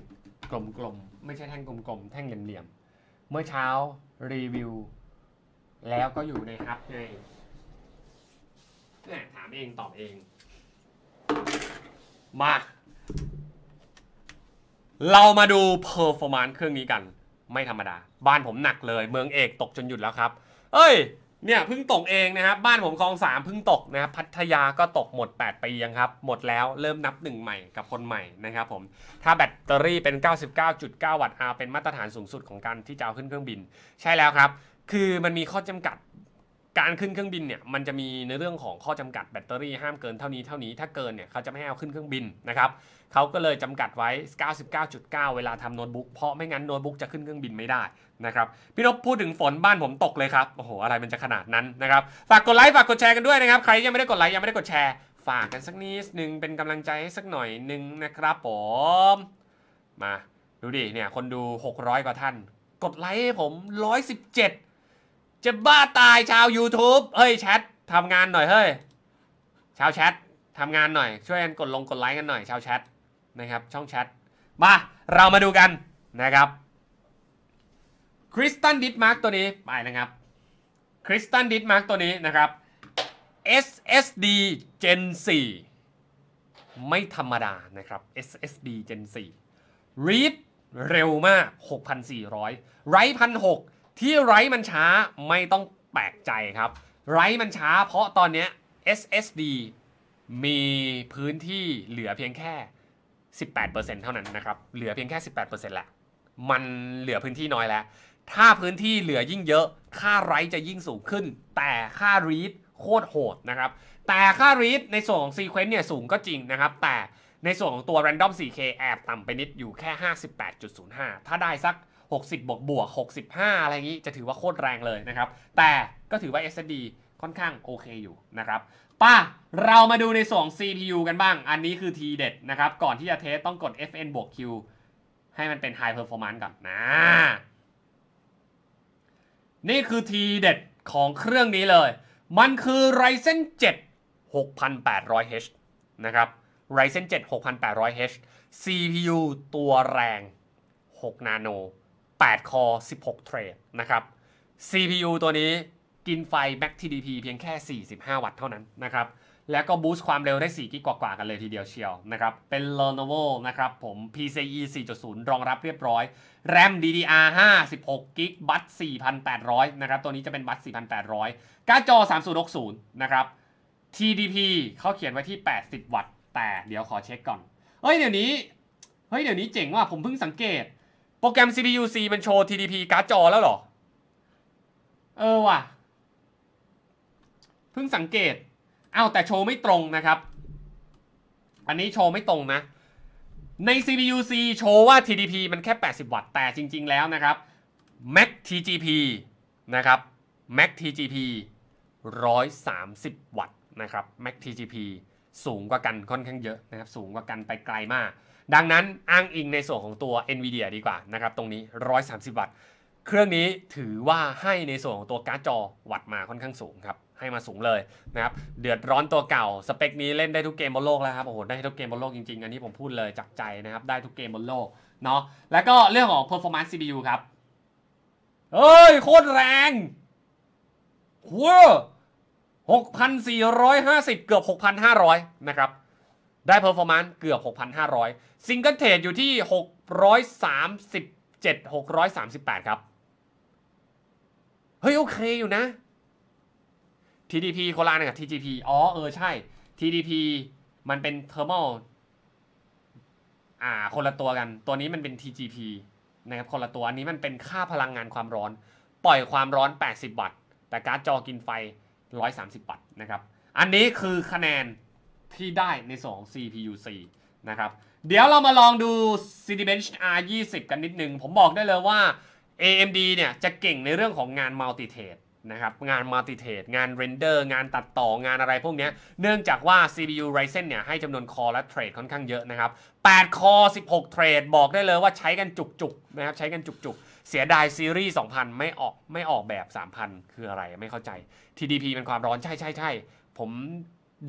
กลมๆ ไม่ใช่แท่งกลมๆ แท่งเหลี่ยมๆ เมื่อเช้า รีวิว แล้วก็อยู่ในฮับนเนี่ยถามเองตอบเอง มาเรามาดูเพอร์ฟอร์มานซ์เครื่องนี้กัน ไม่ธรรมดา บ้านผมหนักเลย เมืองเอกตกจนหยุดแล้วครับ เอ้ยเนี่ยเพิ่งตกเองนะครับ บ้านผมคลองสามเพิ่งตกนะครับ พัทยาก็ตกหมด 8 ปียังครับ หมดแล้วเริ่มนับหนึ่งใหม่กับคนใหม่นะครับผม ถ้าแบตเตอรี่เป็น 99.9 วัตต์ อาเป็นมาตรฐานสูงสุดของการที่จะเอาขึ้นเครื่องบิน ใช่แล้วครับ คือมันมีข้อจำกัดการขึ้นเครื่องบินเนี่ยมันจะมีในเรื่องของข้อจำกัดแบตเตอรี่ ห้ามเกินเท่านี้เท่านี้ถ้าเกินเนี่ยเขาจะไม่ให้เอาขึ้นเครื่องบินนะครับเขาก็เลยจำกัดไว้99.9เวลาทำโน้ตบุ๊กเพราะไม่งั้นโน้ตบุ๊กจะขึ้นเครื่องบินไม่ได้นะครับพี่นพพูดถึงฝนบ้านผมตกเลยครับโอ้โหอะไรมันจะขนาดนั้นนะครับฝากกดไลค์ฝากกดแชร์กันด้วยนะครับใครยังไม่ได้กดไลค์ยังไม่ได้กดแชร์ ฝากกันสักนิดนึงเป็นกำลังใจให้สักหน่อยนึงนะครับ ผมมาดูดิเนี่ยคนดู 600 กว่าท่านกดไลค์ให้ผม117จะบ้าตายชาว YouTube เฮ้ยแชททำงานหน่อยเฮ้ย ชาวแชททำงานหน่อย ช่วยกันกดลงกดไลค์กันหน่อยชาวแชทนะครับ ช่องแชทมาเรามาดูกัน นะครับคริสตันดิสมาร์กตัวนี้ ไปนะครับคริสตันดิสมาร์กตัวนี้นะครับ SSD Gen 4 ไม่ธรรมดานะครับ SSD Gen 4 Read เร็วมาก6,400ไรท์ e 1,600ที่ไร้มันช้าไม่ต้องแปลกใจครับไร้มันช้าเพราะตอนนี้ SSD มีพื้นที่เหลือเพียงแค่ 18%เท่านั้นนะครับ เหลือเพียงแค่ 18%แหละ มันเหลือพื้นที่น้อยแล้ว ถ้าพื้นที่เหลือยิ่งเยอะ ค่าไร้จะยิ่งสูงขึ้น แต่ค่ารีดโคตรโหดนะครับแต่ค่ารีดในส่วนของซีเควนต์เนี่ยสูงก็จริงนะครับแต่ในส่วนของตัว Random 4K แอบต่ำไปนิดอยู่แค่ 58.05 ถ้าได้สัก60บวกบวก65 อะไรอย่างนี้จะถือว่าโคตรแรงเลยนะครับ แต่ก็ถือว่า SSD ค่อนข้างโอเคอยู่นะครับป้าเรามาดูในส่วน CPU กันบ้างอันนี้คือทีเด็ดนะครับก่อนที่จะเทสต้องกด Fn บวก Q ให้มันเป็น High Performance ก่อนนะนี่คือทีเด็ดของเครื่องนี้เลยมันคือ Ryzen 7 6800H นะครับ Ryzen 7 6800H CPU ตัวแรง6นาโน8คอร์16เทรดนะครับ CPU ตัวนี้กินไฟ Mac TDP เพียงแค่ 45 วัตต์เท่านั้นนะครับแล้วก็บูสต์ความเร็วได้4กิกกว่ากันเลยทีเดียวเชียวนะครับเป็น Lenovo นะครับผม PCIe 4.0 รองรับเรียบร้อย RAM DDR 5 16กิกบัต4,800นะครับตัวนี้จะเป็นบัต4,800การ์ดจอ 3060นะครับ TDP เขาเขียนไว้ที่ 80 วัตต์แต่เดี๋ยวขอเช็คก่อน เฮ้ยเดี๋ยวนี้เฮ้ยเดี๋ยวนี้เจ๋งว่ะผมเพิ่งสังเกตโปรแกรม CPU C มันโชว์ TDP การ์ดจอแล้วหรอ เออว่ะ เพิ่งสังเกต เอ้าแต่โชว์ไม่ตรงนะครับ อันนี้โชว์ไม่ตรงนะ ใน CPU C โชว์ว่า TDP มันแค่ 80 วัตต์ แต่จริง ๆ แล้วนะครับ Mac TGP นะครับ Mac TGP 130 วัตต์นะครับ Mac TGP สูงกว่ากันค่อนข้างเยอะนะครับ สูงกว่ากันไปไกลมากดังนั้นอ้างอิงในส่วนของตัว NVIDIA ดีกว่านะครับตรงนี้ 130วัตต์เครื่องนี้ถือว่าให้ในส่วนของตัวการ์ดจอวัตต์มาค่อนข้างสูงครับให้มาสูงเลยนะครับ เดือดร้อนตัวเก่าสเปคนี้เล่นได้ทุกเกมบนโลกแล้วครับโอ้โหได้ทุกเกมบนโลกจริงๆอันนี้ผมพูดเลยจากใจนะครับได้ทุกเกมบนโลกเนาะแล้วก็เรื่องของ performance CPU ครับเอ้ยโคตรแรงหัว6,450เกือบ 6,500 นะครับได้เพอร์ฟอร์มนซ์เกือบ 6,500ซิงเกิลเทรดอยู่ที่ 637 638 ครับ เฮ้ยโอเคอยู่นะ TDP โคลานกัย TGP อ๋อเออใช่ TDP มันเป็นเทอร์มอลอ่า คนละตัวกัน ตัวนี้มันเป็น TGP นะครับ คนละตัว อันนี้มันเป็นค่าพลังงานความร้อน ปล่อยความร้อน 80วัตต์ แต่การ์ดจอกินไฟ 130วัตต์นะครับ อันนี้คือคะแนนที่ได้ใน 2 CPUC นะครับ เดี๋ยวเรามาลองดู Cinebench R20 กันนิดนึง ผมบอกได้เลยว่า AMD เนี่ย จะเก่งในเรื่องของงาน multi t a d นะครับ งาน multi t a d งาน render งานตัดต่อ งานอะไรพวกนี้เนื่องจากว่า CPU Ryzen เนี่ย ให้จำนวนคอและเทรดค่อนข้างเยอะนะครับ8คอ16เทรดบอกได้เลยว่าใช้กันจุกๆนะครับ ใช้กันจุกๆ เสียดายซีรีส์2,000 ไม่ออกไม่ออกแบบ3,000คืออะไรไม่เข้าใจ TDP เป็นความร้อนใช่ใช่ใช่ผม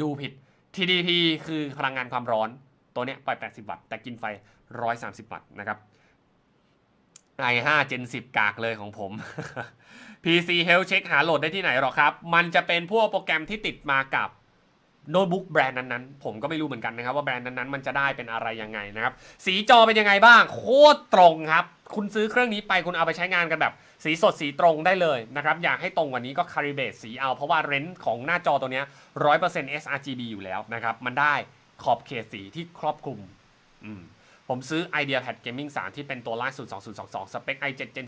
ดูผิด TDP คือพลังงานความร้อนตัวเนี้ยปล่อย 80 วัตต์ แต่กินไฟ 130 วัตต์นะครับ i5 Gen 10 กากเลยของผม PC Health Check หาโหลดได้ที่ไหนหรอครับ มันจะเป็นพวกโปรแกรมที่ติดมากับโน้ตบุ๊กแบรนด์นั้นๆผมก็ไม่รู้เหมือนกันนะครับว่าแบรนด์นั้นๆมันจะได้เป็นอะไรยังไงนะครับ สีจอเป็นยังไงบ้าง โคตรตรงครับ คุณซื้อเครื่องนี้ไปคุณเอาไปใช้งานกันแบบสีสดสีตรงได้เลยนะครับ อยากให้ตรงกว่านี้ก็คาริเบตสีเอา เพราะว่าเรนส์ของหน้าจอตัวนี้ร้อยเปอร์เซ็นต์ sRGB อยู่แล้วนะครับ มันได้ขอบเขตสีที่ครอบคลุมผมซื้อ IdeaPad Gaming 3 ที่เป็นตัวล่าสุด 2022 สเปค i7 Gen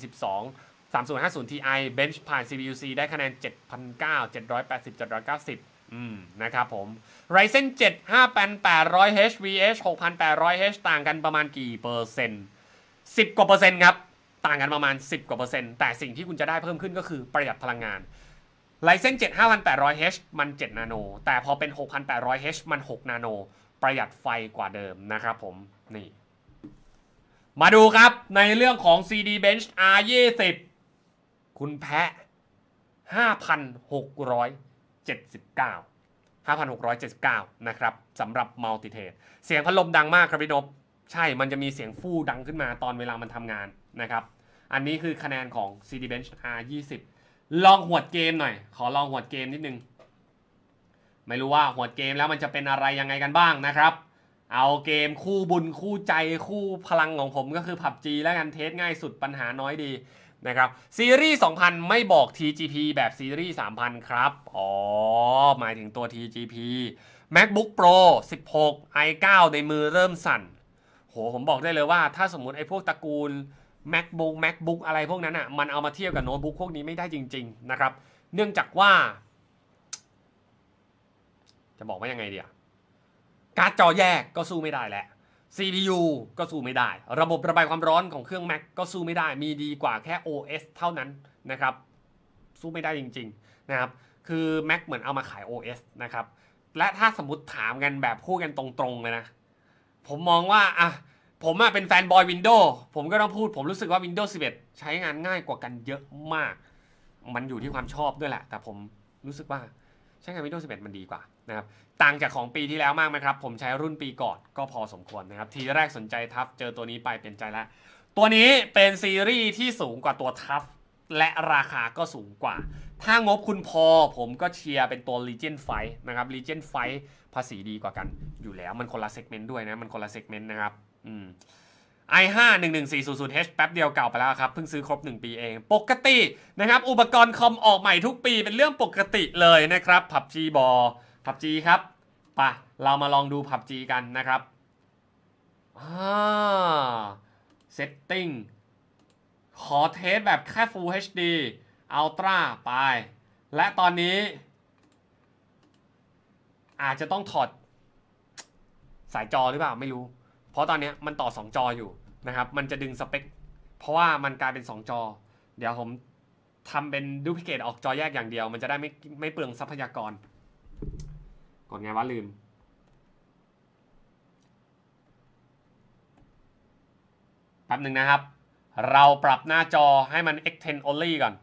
12 3050 Ti Bench ผ่าน CPUC ได้คะแนน 7,900 780 790 อืมนะครับผม Ryzen 7 5,800H VH 6,800H ต่างกันประมาณกี่เปอร์เซ็นต์ 10 กว่าเปอร์เซ็นต์ครับต่างกันประมาณ 10กว่าเปอร์เซ็นต์ แต่สิ่งที่คุณจะได้เพิ่มขึ้นก็คือประหยัดพลังงาน ไลเซนเจ็ดห้าพันแปดร้อยเฮมัน7นาโน แต่พอเป็น6,800 h มัน6นาโน ประหยัดไฟกว่าเดิมนะครับผม นี่ มาดูครับในเรื่องของ CD Bench R20 คุณแพ้ 5,679 5,679 นะครับสำหรับมัลติเทสเสียงพัดลมดังมากครับพี่นบใช่มันจะมีเสียงฟู่ดังขึ้นมาตอนเวลามันทำงานนะครับ อันนี้คือคะแนนของ CD Bench R20 ลองหวดเกมหน่อย ขอลองหวดเกมนิดนึง ไม่รู้ว่าหวดเกมแล้วมันจะเป็นอะไรยังไงกันบ้างนะครับ เอาเกมคู่บุญคู่ใจคู่พลังของผมก็คือับจ g แล้วกันเทสง่ายสุดปัญหาน้อยดี นะครับ ซีรีส์ 2,000 ไม่บอก TGP แบบซีรีส์ 3,000 ครับ อ๋อ หมายถึงตัว TGP MacBook Pro 16 i9 ในมือเริ่มสั่น โห ผมบอกได้เลยว่า ถ้าสมมติไอ้พวกตระกูล macbook macbook อะไรพวกนั้นอะ่ะมันเอามาเทียบกับโน้ตบุ๊กพวกนี้ไม่ได้จริงๆนะครับเนื่องจากว่า จะบอกว่ายังไงเดียการ์ดจอแยกก็สู้ไม่ได้แหละ CPU ก็สู้ไม่ได้ ระบบระบายความร้อนของเครื่อง Mac ก็สู้ไม่ได้มีดีกว่าแค่ OS เท่านั้นนะครับ สู้ไม่ได้จริงๆนะครับคือ Mac เหมือนเอามาขาย OS นะครับและถ้าสมมติถามกันแบบพูดกันตรงๆเลยนะผมมองว่าอ่ะผมอะเป็นแฟนบอยวินโดว์ผมก็ต้องพูด ผมรู้สึกว่า Windows 11 ใช้งานง่ายกว่ากันเยอะมาก มันอยู่ที่ความชอบด้วยแหละ แต่ผมรู้สึกว่าใช้งาน Windows 11 มันดีกว่านะครับต่างจากของปีที่แล้วมากไหมครับ ผมใช้รุ่นปีก่อนก็พอสมควรนะครับ ทีแรกสนใจทัฟเจอตัวนี้ไปเป็นใจแล้วตัวนี้เป็นซีรีส์ที่สูงกว่าตัวทัฟและราคาก็สูงกว่า ถ้างบคุณพอ ผมก็เชียร์เป็นตัว Legion Fight นะครับ Legion Fight ภาษีดีกว่ากันอยู่แล้วมันคนละเซกเมนต์ด้วยนะมันคนละเซกเมนต์นะครับไอห้าหนึ่งหนึ่งสี่ศูนย์ศูนย์เแป๊บเดียวเก่าไปแล้วครับ เพิ่งซื้อครบหนึ่งปีเอง ปกตินะครับอุปกรณ์คอมออกใหม่ทุกปีเป็นเรื่องปกติเลยนะครับ ผับจีบอผับจีครับปะเรามาลองดูผับจีกันนะครับอ่าเซตติ้งขอเทสแบบแค่ Full HD Ultra ไป และตอนนี้ อาจจะต้องถอด สายจอหรือเปล่าไม่รู้เพราะตอนนี้มันต่อ 2 จออยู่นะครับ มันจะดึงสเปค เพราะว่ามันกลายเป็น 2 จอ เดี๋ยวผมทำเป็นดูพิเกตออกจอแยกอย่างเดียวมันจะได้ไม่ไม่เปลืองทรัพยากร กดไงวะลืมแป๊บหนึ่งนะครับ เราปรับหน้าจอให้มัน e x t e n d only ก่อน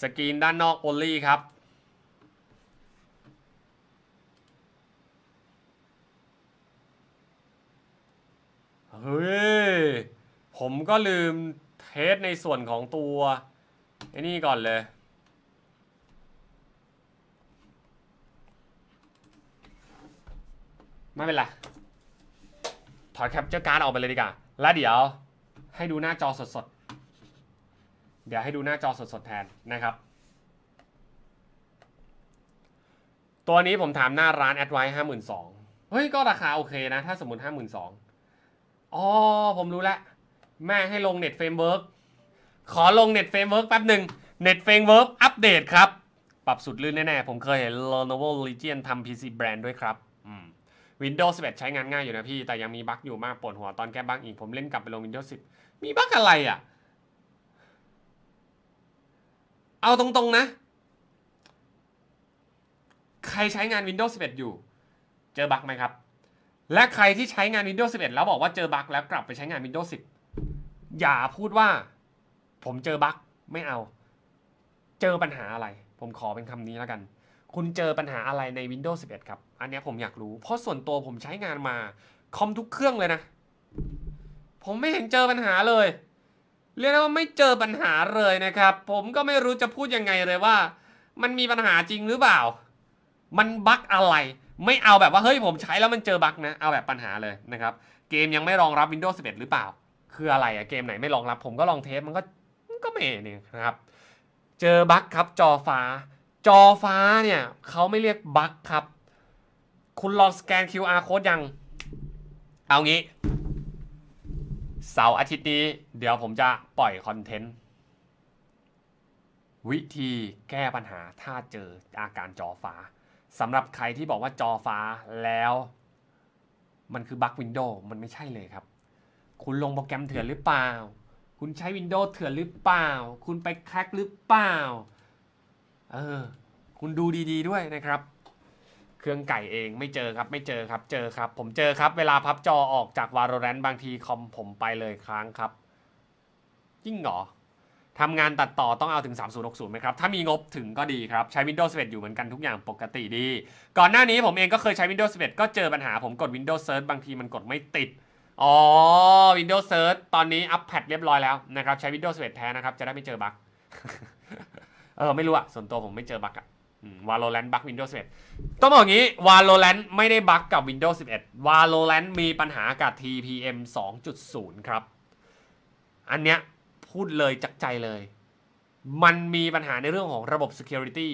สกรีนด้านนอก only ครับเฮ้ย ผมก็ลืมเทสในส่วนของตัวไอ้นี่ก่อนเลย ไม่เป็นไรถอยแคปเจอร์การ์ดออกไปเลยดีกว่าแล้วเดี๋ยวให้ดูหน้าจอสดๆ เดี๋ยวให้ดูหน้าจอสดๆแทนนะครับ ตัวนี้ผมถามหน้าร้านแอดไว้ห้าหมื่นสองเฮ้ยก็ราคาโอเคนะ ถ้าสมมติห้าหมื่นสองอ๋อ ผมรู้ละ แม่ให้ลง Net Framework ขอลง Net Framework แป๊บหนึ่ง Net Framework อัปเดตครับ ปรับสุดลื่นแน่ ๆ ผมเคยเห็น Lenovo Legion ทำ PC Brand ด้วยครับ Windows 11 ใช้งานง่ายอยู่นะพี่แต่ยังมีบั๊กอยู่มากปวดหัวตอนแก้บั๊กอีก ผมเล่นกลับไปลง Windows 10 มีบั๊กอะไรอะ่ะ เอาตรง ๆ นะ ใครใช้งาน Windows 11 อยู่ เจอบั๊กไหมครับและใครที่ใช้งาน Windows 11 แล้วบอกว่าเจอบั๊กแล้วกลับไปใช้งาน Windows 10 อย่าพูดว่า ผมเจอบั๊กไม่เอาเจอปัญหาอะไร ผมขอเป็นคำนี้แล้วกัน คุณเจอปัญหาอะไรใน Windows 11 ครับ อันนี้ผมอยากรู้ เพราะส่วนตัวผมใช้งานมา คอมทุกเครื่องเลยนะ ผมไม่เห็นเจอปัญหาเลยเรียกได้ว่าไม่เจอปัญหาเลยนะครับ ผมก็ไม่รู้จะพูดยังไงเลยว่า มันมีปัญหาจริงหรือเปล่า มันบั๊กอะไรไม่เอาแบบว่าเฮ้ยผมใช้แล้วมันเจอบั๊กนะ เอาแบบปัญหาเลยนะครับ เกมยังไม่รองรับ Windows 11 หรือเปล่า คืออะไรอะเกมไหนไม่รองรับผมก็ลองเทสมันก็ก็ไม่เนี่ยนะครับ เจอบั๊กครับจอฟ้า จอฟ้าเนี่ยเขาไม่เรียกบั๊กครับ คุณลองสแกน QR โค้ดยัง เอางี้เสาร์อาทิตย์นี้ เดี๋ยวผมจะปล่อยคอนเทนต์วิธีแก้ปัญหาถ้าเจออาการจอฟ้าสำหรับใครที่บอกว่าจอฟ้าแล้ว มันคือบั็กวินโดว์มันไม่ใช่เลยครับ คุณลงโปรแกรมเถื่อนหรือเปล่า คุณใช้วินโดว์เถื่อนหรือเปล่าคุณไปแคกหรือเปล่าเออคุณดูดีๆดด้วยนะครับ เครื่องไก่เองไม่เจอครับ ไม่เจอครับเจอครับ ผมเจอครับเวลาพับจอออกจาก v a ร o รนต์บางทีคอมผมไปเลยค้างครับ จริงเหรอทำงานตัดต่อต้องเอาถึง 3060ไหมครับ ถ้ามีงบถึงก็ดีครับ ใช้ Windows 11 อยู่เหมือนกันทุกอย่างปกติดี ก่อนหน้านี้ผมเองก็เคยใช้ Windows 11 ก็เจอปัญหาผมกด Windows Search บางทีมันกดไม่ติด อ๋อ Windows Search ตอนนี้อัปแพดเรียบร้อยแล้วนะครับ ใช้ Windows 11 แท้นะครับ จะได้ไม่เจอบั๊กเออไม่รู้อะส่วนตัวผมไม่เจอบั๊กอะวาโลแรนต์บั๊ก Windows 11 ต้องบอกงี้วาโลแรนต์ไม่ได้บั๊กกับ Windows 11วาโลแรนต์มีปัญหากับ TPM 2.0 ครับ อันเนี้ยพูดเลยจากใจเลย มันมีปัญหาในเรื่องของระบบ Security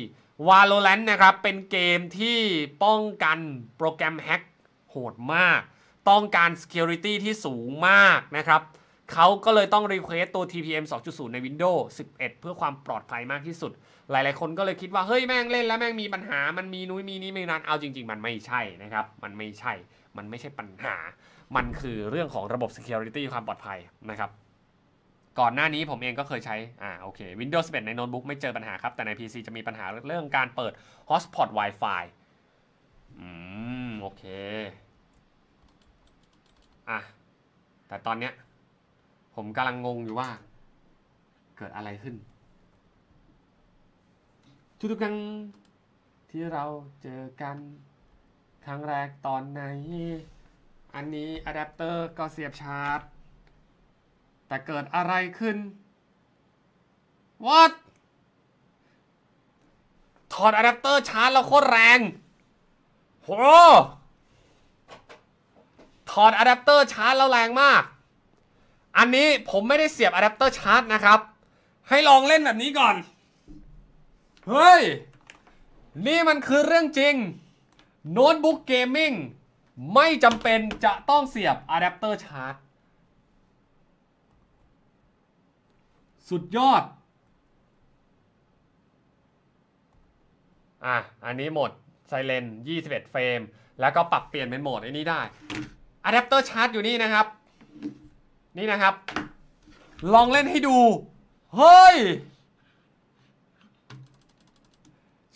Valorant นะครับเป็นเกมที่ป้องกันโปรแกรมแฮ็กโหดมาก ต้องการ Security ที่สูงมากนะครับ เขาก็เลยต้องรีเควสตัว TPM 2.0 ใน Windows 11 เพื่อความปลอดภัยมากที่สุด หลายๆคนก็เลยคิดว่า เฮ้ยแม่งเล่นแล้วแม่งมีปัญหา มันมีนุ้ยมีนี้มีนั้นเอาจริงๆ มันไม่ใช่นะครับมันไม่ใช่มันไม่ใช่ปัญหา มันคือเรื่องของระบบ Security ความปลอดภัยนะครับก่อนหน้านี้ผมเองก็เคยใช้ อ่า โอเค Windows 11ในโน้ตบุ๊กไม่เจอปัญหาครับ แต่ใน PC จะมีปัญหาเรื่องการเปิด Hotspot Wi-Fi อืม โอเค อ่ะ แต่ตอนเนี้ย ผมกำลังงงอยู่ว่า เกิดอะไรขึ้น ทุกครั้ง ที่เราเจอกัน ครั้งแรกตอนไหน อันนี้อะแดปเตอร์ก็เสียบชาร์จแต่เกิดอะไรขึ้น What ถอดอะแดปเตอร์ชาร์จแล้วโคตรแรงโหถอดอะแดปเตอร์ชาร์จแล้วแรงมาก อันนี้ผมไม่ได้เสียบอะแดปเตอร์ชาร์จนะครับ ให้ลองเล่นแบบนี้ก่อน เฮ้ย นี่มันคือเรื่องจริงโน้ตบุ๊กเกมมิ่งไม่จำเป็นจะต้องเสียบอะแดปเตอร์ชาร์จสุดยอด อ่ะ อันนี้หมด ไซเลน21เฟรม แล้วก็ปรับเปลี่ยนเป็นโหมดไอ้นี้ได้อะแดปเตอร์ชาร์จอยู่นี่นะครับ นี่นะครับ ลองเล่นให้ดู เฮ้ย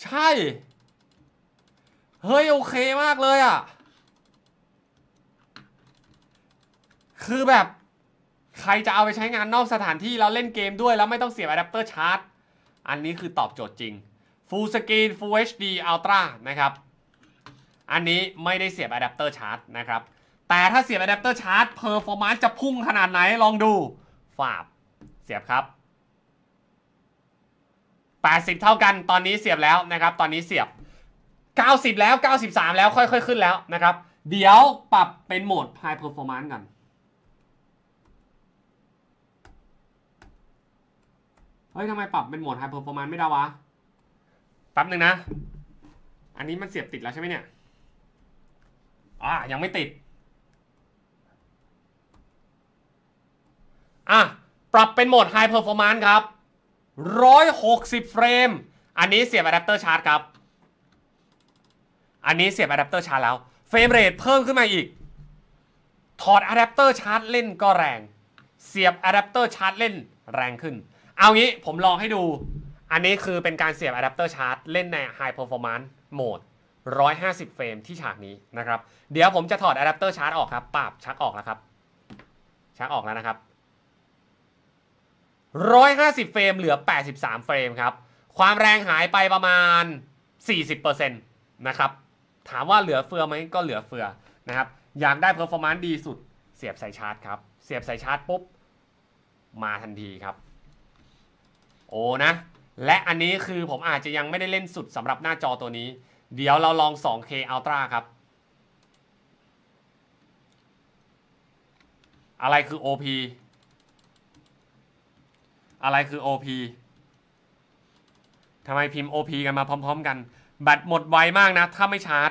ใช่ เฮ้ยโอเคมากเลยอ่ะ คือแบบใครจะเอาไปใช้งานนอกสถานที่แล้วเล่นเกมด้วย แล้วไม่ต้องเสียบอะแดปเตอร์ชาร์จอันนี้คือตอบโจทย์จริง Full Screen Full HD Ultra นะครับอันนี้ไม่ได้เสียบอะแดปเตอร์ชาร์จนะครับแต่ถ้าเสียบอะแดปเตอร์ชาร์จเพอร์ฟอร์มานซ์จะพุ่งขนาดไหนลองดู ฝาบ เสียบครับ 80 เท่ากันตอนนี้เสียบแล้วนะครับตอนนี้เสียบ 90 แล้ว 93 แล้วค่อยๆขึ้นแล้วนะครับเดี๋ยวปรับเป็นโหมด High Performance กันเฮ้ยทำไมปรับเป็นโหมดไฮเปอร์ฟอร์มานไม่ได้วะ แป๊บหนึ่งนะ อันนี้มันเสียบติดแล้วใช่ไหมเนี่ย อ่ายังไม่ติด อ่ะ ปรับเป็นโหมดไฮเปอร์ฟอร์มานครับ 160เฟรม อันนี้เสียบอะแดปเตอร์ชาร์จครับ อันนี้เสียบอะแดปเตอร์ชาร์จแล้ว เฟรมเรทเพิ่มขึ้นมาอีก ถอดอะแดปเตอร์ชาร์จเล่นก็แรง เสียบอะแดปเตอร์ชาร์จเล่นแรงขึ้นเอางี้ผมลองให้ดู อันนี้คือเป็นการเสียบอะแดปเตอร์ชาร์จเล่นใน High Performance Mode 150เฟรมที่ฉากนี้นะครับ เดี๋ยวผมจะถอดอะแดปเตอร์ชาร์จออกครับปับชักออกแล้วครับ ชักออกแล้วนะครับ 150เฟรมเหลือ 83เฟรมครับ ความแรงหายไปประมาณ 40%นะครับ ถามว่าเหลือเฟือไหมก็เหลือเฟือนะครับ อยากได้เพอร์ฟอร์มานซ์ดีสุด เสียบสายชาร์จครับ เสียบสายชาร์จปุ๊บ มาทันทีครับโอ้นะและอันนี้คือผมอาจจะยังไม่ได้เล่นสุดสำหรับหน้าจอตัวนี้ เดี๋ยวเราลอง 2K Ultra ครับ อะไรคือ OP อะไรคือ OP ทำไมพิมพ์ OP กันมาพร้อมๆกัน แบตหมดไวมากนะ ถ้าไม่ชาร์จ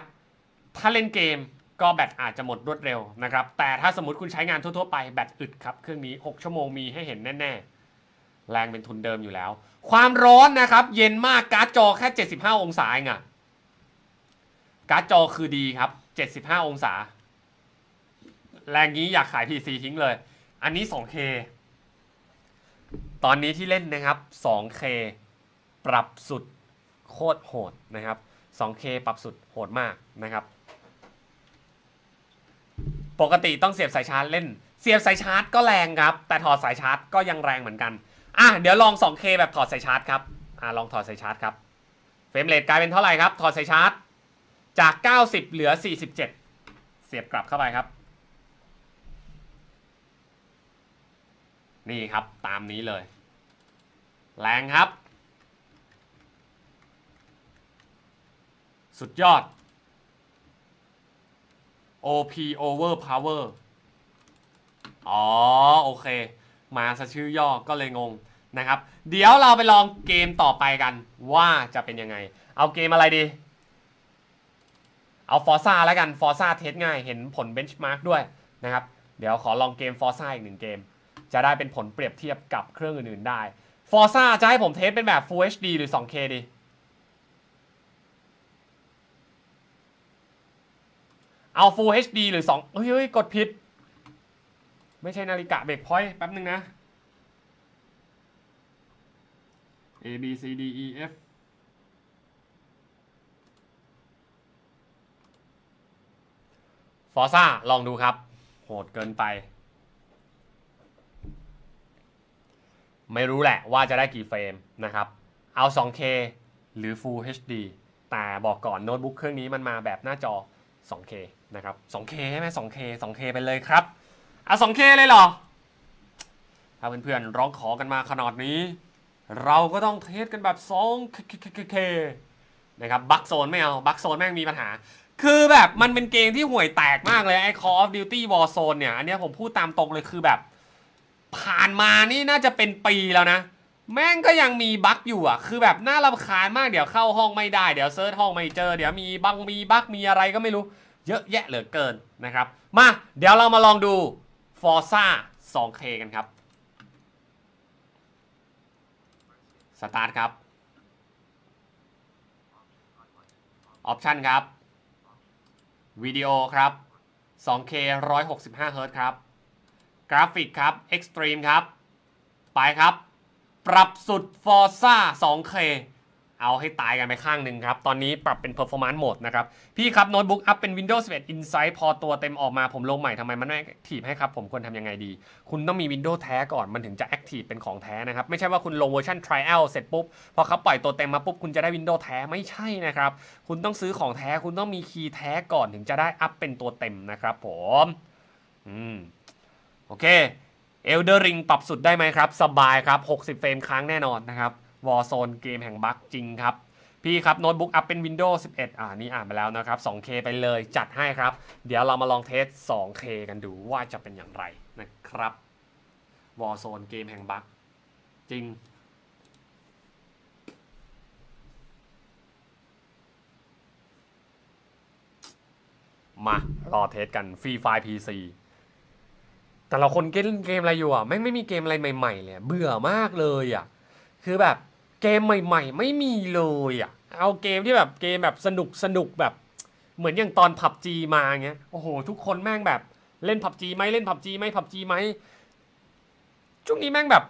ถ้าเล่นเกมก็แบตอาจจะหมดรวดเร็วนะครับ แต่ถ้าสมมติคุณใช้งานทั่วๆไปแบตอึดครับ เครื่องนี้ 6 ชั่วโมงมีให้เห็นแน่ๆแรงเป็นทุนเดิมอยู่แล้ว ความร้อนนะครับ เย็นมากการ์ดจอแค่ 75 องศาเองอะการ์ดจอคือดีครับ 75 องศา แรงนี้อยากขาย PC ทิ้งเลย อันนี้ 2K ตอนนี้ที่เล่นนะครับ 2K ปรับสุดโคตรโหดนะครับ 2K ปรับสุดโหดมากนะครับ ปกติต้องเสียบสายชาร์จเล่น เสียบสายชาร์จก็แรงครับ แต่ถอดสายชาร์จก็ยังแรงเหมือนกันอ่ะ เดี๋ยวลอง 2K แบบถอดสายชาร์จครับ อ่ะ ลองถอดสายชาร์จครับ เฟรมเรทกลายเป็นเท่าไหร่ครับ ถอดสายชาร์จ จาก 90 เหลือ 47 เสียบกลับเข้าไปครับ นี่ครับตามนี้เลย แรงครับ สุดยอด OP over power อ๋อโอเคมาซะชื่อย่อก็เลยงง นะครับ เดี๋ยวเราไปลองเกมต่อไปกันว่าจะเป็นยังไง เอาเกมอะไรดี เอาฟอร์ซ่าแล้วกันฟอร์ซ่าเทสง่ายเห็นผลเบนช์มาร์กด้วยนะครับเดี๋ยวขอลองเกมฟอร์ซ่าอีกหนึ่งเกม จะได้เป็นผลเปรียบเทียบกับเครื่องอื่นๆ ได้ฟอร์ซ่าจะให้ผมเทสเป็นแบบ Full HD หรือ 2K ดีเอา Full HD หรือ 2 เฮ้ยกดผิดไม่ใช่นาฬิกาเบรกพอยต์แป๊บนึงนะ A B C D E F ฟอซ่าลองดูครับโหดเกินไป ไม่รู้แหละว่าจะได้กี่เฟรมนะครับ เอา 2K หรือ Full HD แต่บอกก่อนโน้ตบุ๊กเครื่องนี้มันมาแบบหน้าจอ 2K นะครับ 2K ใช่ไหม 2K 2K ไปเลยครับอ่ะ 2K เลยเหรอ ถ้าเพื่อนๆ ร้องขอกันมาขนาดนี้ เราก็ต้องเทสกันแบบ 2K นะครับ บักโซนไม่เอาบักโซนแม่งมีปัญหา คือแบบมันเป็นเกมที่ห่วยแตกมากเลยไอ้ Call of Duty Warzone เนี่ย อันนี้ผมพูดตามตรงเลยคือแบบ ผ่านมานี่น่าจะเป็นปีแล้วนะ แม่งก็ยังมีบั๊กอยู่อ่ะ คือแบบน่ารำคาญมาก เดี๋ยวเข้าห้องไม่ได้เดี๋ยวเซิร์ชห้องไม่เจอเดี๋ยวมีบั๊กมีบั๊กมีอะไรก็ไม่รู้ เยอะแยะเหลือเกินนะครับ มาเดี๋ยวเรามาลองดูฟอร์ซ่า 2K กันครับ สตาร์ทครับออปชันครับ วิดีโอครับ 2K 165เฮิร์ตครับ กราฟิกครับ Extreme ครับ ไปครับ ปรับสุดฟอร์ซ่า 2K เอาให้ตายกันไปข้างหนึ่งครับ ตอนนี้ปรับเป็น performance mode นะครับ พี่ครับโน้ตบุ๊กอัพเป็น Windows 11 Insight พอตัวเต็มออกมาผมลงใหม่ทำไมมันไม่ active ให้ครับ ผมควรทำยังไงดี คุณต้องมี Windows แท้ก่อนมันถึงจะ active เป็นของแท้นะครับ ไม่ใช่ว่าคุณลงเวอร์ชัน trial เสร็จปุ๊บ พอเขาปล่อยตัวเต็มมาปุ๊บ คุณจะได้ Windows แท้ ไม่ใช่นะครับ คุณต้องซื้อของแท้คุณต้องมีคีย์แท้ก่อนถึงจะได้อัพเป็นตัวเต็มนะครับ ผม อืมโอเคเอลเดอร์ริงปรับสุดได้ไหมครับสบายครับ 60 เฟรมค้างแน่นอนนะครับวอร์โซนเกมแห่งบั๊กจริงครับ พี่ครับโน้ตบุ๊กอัพเป็น Windows 11 อ่านี่อ่านไปแล้วนะครับ 2K ไปเลยจัดให้ครับ เดี๋ยวเรามาลองเทส 2K กันดูว่าจะเป็นอย่างไรนะครับวอร์โซนเกมแห่งบั๊กจริง มา รอเทสกันฟรีไฟ PC แต่เราคนเล่นเกมอะไรอยู่อ่ะ แม่งไม่มีเกมอะไรใหม่ๆเลยเบื่อมากเลยอ่ะคือแบบเกมใหม่ ๆ ไม่มีเลยอ่ะเอาเกมที่แบบเกมแบบสนุกสนุกแบบ เหมือนอย่างตอนผับจีมาเงี้ยโอ้โหทุกคนแม่งแบบ เล่นผับจีไหมเล่นผับจีไหมผับจีไหมช่วงนี้แม่งแบบ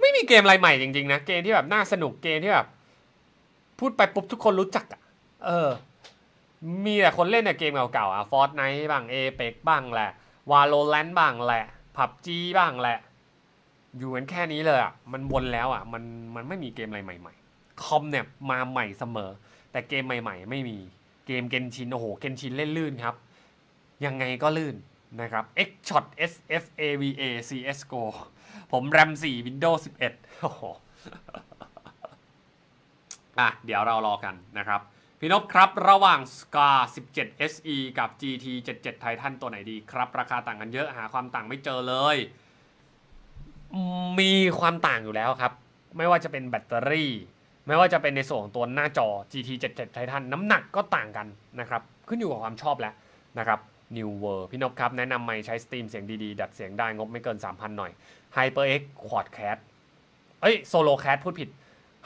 ไม่มีเกมอะไรใหม่จริงๆนะเกมที่แบบน่าสนุกเกมที่แบบพูดไปปุ๊บทุกคนรู้จักอ่ะเออ มีแต่คนเล่นแต่เกมเก่าๆอ่ะฟอร์ตไนท์บ้างเอเปกบ้างแหละวาโลแรนต์บ้างแหละผับจีบ้างแหละอยู่กันแค่นี้เลยอ่ะ มันวนแล้วอ่ะ มัน มันไม่มีเกมอะไรใหม่ๆ คอมเนี่ย มาใหม่เสมอ แต่เกมใหม่ ๆ ไม่มี เกมเกนชิน โอ้โห เกนชินเล่นลื่นครับ ยังไงก็ลื่นนะครับ X Shot S F A V A C S Go ผมแรม4 Windows 11โอ้โห อ่ะ เดี๋ยวเรารอกันนะครับ พี่นพครับระหว่าง SCAR 17 SE กับ GT 77 Titan ตัวไหนดีครับ ราคาต่างกันเยอะหาความต่างไม่เจอเลยมีความต่างอยู่แล้วครับ ไม่ว่าจะเป็นแบตเตอรี่ ไม่ว่าจะเป็นในส่วนของตัวหน้าจอ GT 77 Titan น้ำหนักก็ต่างกันนะครับ ขึ้นอยู่กับความชอบแล้วนะครับ New World พี่นพครับ แนะนำไม่ใช้สตรีมเสียงดีๆ ดัดเสียงได้งบไม่เกิน 3,000 หน่อย HyperX Quadcast เอ้ย Solo Cast พูดผิด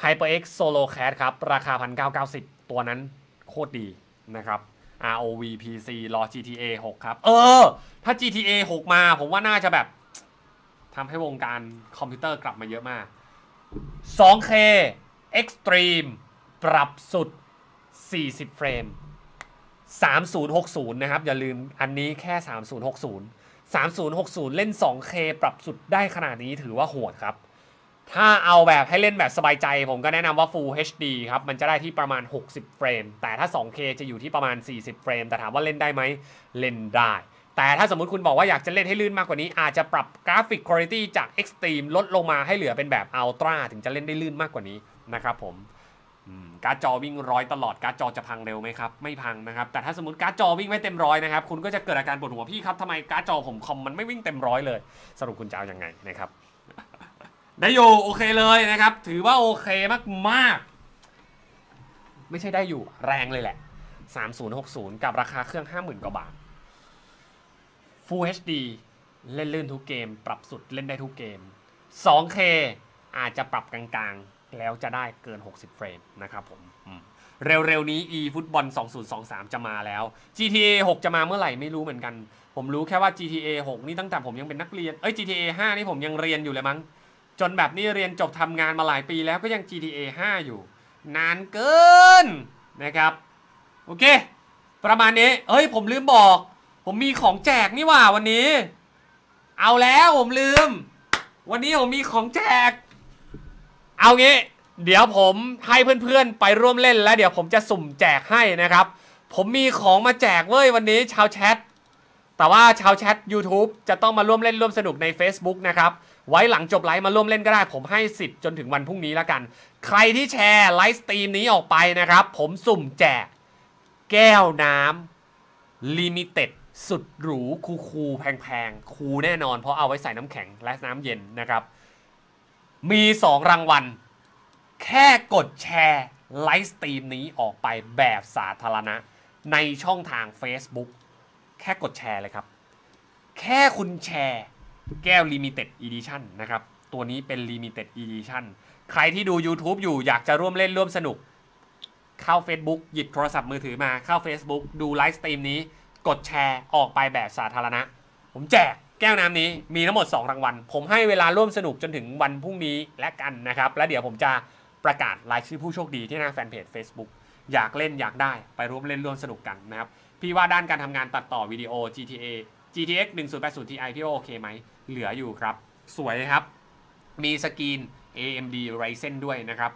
HyperX Solo Cast ครับ ราคา1,990ตัวนั้นโคตรดีนะครับ ROV PC รอ GTA 6ครับเออ ถ้า GTA 6 มาผมว่าน่าจะแบบทำให้วงการคอมพิวเตอร์กลับมาเยอะมาก 2K Extreme ปรับสุด 40 เฟรม 3060นะครับ อย่าลืมอันนี้แค่ 3060 3060 เล่น 2K ปรับสุดได้ขนาดนี้ถือว่าโหดครับ ถ้าเอาแบบให้เล่นแบบสบายใจผมก็แนะนำว่า Full HD ครับ มันจะได้ที่ประมาณ 60 เฟรม แต่ถ้า 2K จะอยู่ที่ประมาณ 40 เฟรม แต่ถามว่าเล่นได้ไหม เล่นได้แต่ถ้าสมมติคุณบอกว่าอยากจะเล่นให้ลื่นมากกว่านี้อาจจะปรับกราฟิกคุณภาพจาก Extreme ลดลงมาให้เหลือเป็นแบบ Ultra ถึงจะเล่นได้ลื่นมากกว่านี้นะครับผมการ์ดจอวิ่งร้อยตลอดการ์ดจอจะพังเร็วไหมครับไม่พังนะครับแต่ถ้าสมมติการ์ดจอวิ่งไม่เต็มร้อยนะครับคุณก็จะเกิดอาการปวดหัวพี่ครับทำไมการ์ดจอผมคอมมันไม่วิ่งเต็มร้อยเลย สรุปคุณจะเอาอยัางไงนะครับได้อยู่โอเคเลยนะครับถือว่าโอเคมากๆ ไม่ใช่ได้อยู่แรงเลยแหละ3060กับราคาเครื่อง50,000กว่าบาท Full HD เล่นลื่นทุกเกม ปรับสุดเล่นได้ทุกเกม 2K อาจจะปรับกลางๆ แล้วจะได้เกิน 60 เฟรมนะครับผมเร็วๆ นี้ e football 2023 จะมาแล้ว GTA 6 จะมาเมื่อไหร่ไม่รู้เหมือนกัน ผมรู้แค่ว่า GTA 6 นี่ตั้งแต่ผมยังเป็นนักเรียน เอ้ย GTA 5 นี่ผมยังเรียนอยู่เลยมั้ง จนแบบนี้เรียนจบทำงานมาหลายปีแล้วก็ยัง GTA 5 อยู่ นานเกินนะครับโอเค ประมาณนี้เฮ้ยผมลืมบอกผมมีของแจกนี่ว่าวันนี้ เอาแล้วผมลืม วันนี้ผมมีของแจก เอางี้ เดี๋ยวผมให้เพื่อนๆ ไปร่วมเล่นแล้วเดี๋ยวผมจะสุ่มแจกให้นะครับ ผมมีของมาแจกเว้ยวันนี้ชาวแชท แต่ว่าชาวแชท YouTube จะต้องมาร่วมเล่นร่วมสนุกใน Facebook นะครับ ไว้หลังจบไลฟ์มาร่วมเล่นก็ได้ ผมให้สิทธิ์จนถึงวันพรุ่งนี้แล้วกัน ใครที่แชร์ไลฟ์สตรีมนี้ออกไปนะครับ ผมสุ่มแจก แก้วน้ำลิมิเต็ดสุดหรูคูคูแพงๆ คูแน่นอนเพราะเอาไว้ใส่น้ำแข็งและน้ำเย็นนะครับ มี 2 รางวัล แค่กดแชร์ไลฟ์สตรีมนี้ออกไปแบบสาธารณะ ในช่องทาง Facebook แค่กดแชร์เลยครับ แค่คุณแชร์ แก้ว Limited Edition นะครับ ตัวนี้เป็น Limited Edition ใครที่ดู YouTube อยู่อยากจะร่วมเล่นร่วมสนุก เข้า Facebook หยิบโทรศัพท์มือถือมาเข้า Facebook ดูไลฟ์สตรีมนี้กดแชร์ออกไปแบบสาธารณะ ผมแจกแก้วน้ำนี้ มีทั้งหมด2รางวัล ผมให้เวลาร่วมสนุกจนถึงวันพรุ่งนี้และกันนะครับ แล้วเดี๋ยวผมจะประกาศรายชื่อผู้โชคดีที่หน้าแฟนเพจ Facebook อยากเล่นอยากได้ ไปร่วมเล่นร่วมสนุกกันนะครับ พี่ว่าด้านการทำงานตัดต่อวิดีโอ GTA GTX 1080 Ti พี่ว่าโอเคไหม เหลืออยู่ครับ สวยครับ มีสกรีน AMD Ryzen ด้วยนะครับ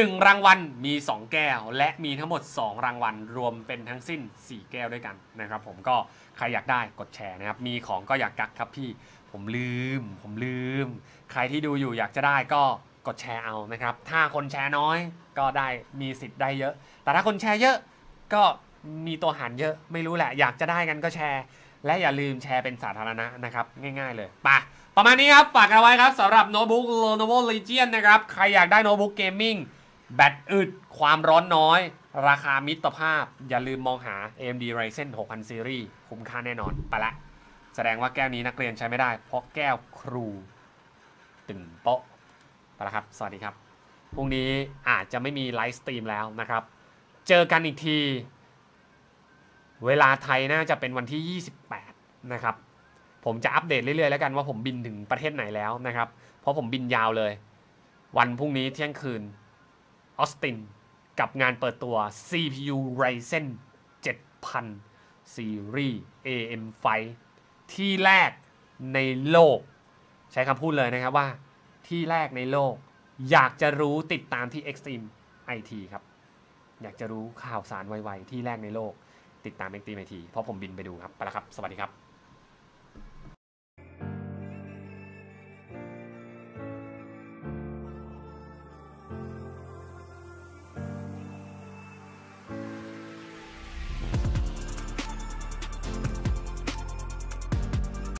1รางวัลมี 2 แก้วและมีทั้งหมด 2 รางวัลรวมเป็นทั้งสิ้น 4 แก้วด้วยกันนะครับผมก็ใครอยากได้กดแชร์นะครับมีของก็อยากกักครับพี่ ผมลืม ผมลืม ใครที่ดูอยู่อยากจะได้ก็กดแชร์เอานะครับถ้าคนแชร์น้อยก็ได้มีสิทธิ์ได้เยอะ แต่ถ้าคนแชร์เยอะก็มีตัวหารเยอะไม่รู้แหละ อยากจะได้กันก็แชร์ และอย่าลืมแชร์เป็นสาธารณะนะครับง่าย ๆ เลยปะประมาณนี้ครับฝากเอาไว้ครับสำหรับโน้ตบุ๊ก Lenovo Legion นะครับใครอยากได้โน้ตบุ๊กเกมมิ่งแบตอึดความร้อนน้อย ราคามิตรภาพ อย่าลืมมองหา AMD Ryzen 6000 Series คุ้มค่าแน่นอน ไปละ แสดงว่าแก้วนี้นักเรียนใช้ไม่ได้ เพราะแก้วครู ตึงโปะ ไปละครับ สวัสดีครับ พรุ่งนี้อาจจะไม่มีไลฟ์สตรีมแล้วนะครับ เจอกันอีกที เวลาไทยน่าจะเป็นวันที่ 28 นะครับ ผมจะอัปเดตเรื่อยๆ แล้วกัน ว่าผมบินถึงประเทศไหนแล้วนะครับ เพราะผมบินยาวเลย วันพรุ่งนี้เที่ยงคืนออสตินกับงานเปิดตัว CPU Ryzen 7000 Series AM5 ที่แรกในโลก ใช้คำพูดเลยนะครับว่า ที่แรกในโลก อยากจะรู้ติดตามที่ Extreme IT ครับอยากจะรู้ข่าวสารไวๆที่แรกในโลก ติดตาม Extreme IT เพราะผมบินไปดูครับไปแล้วครับสวัสดีครับ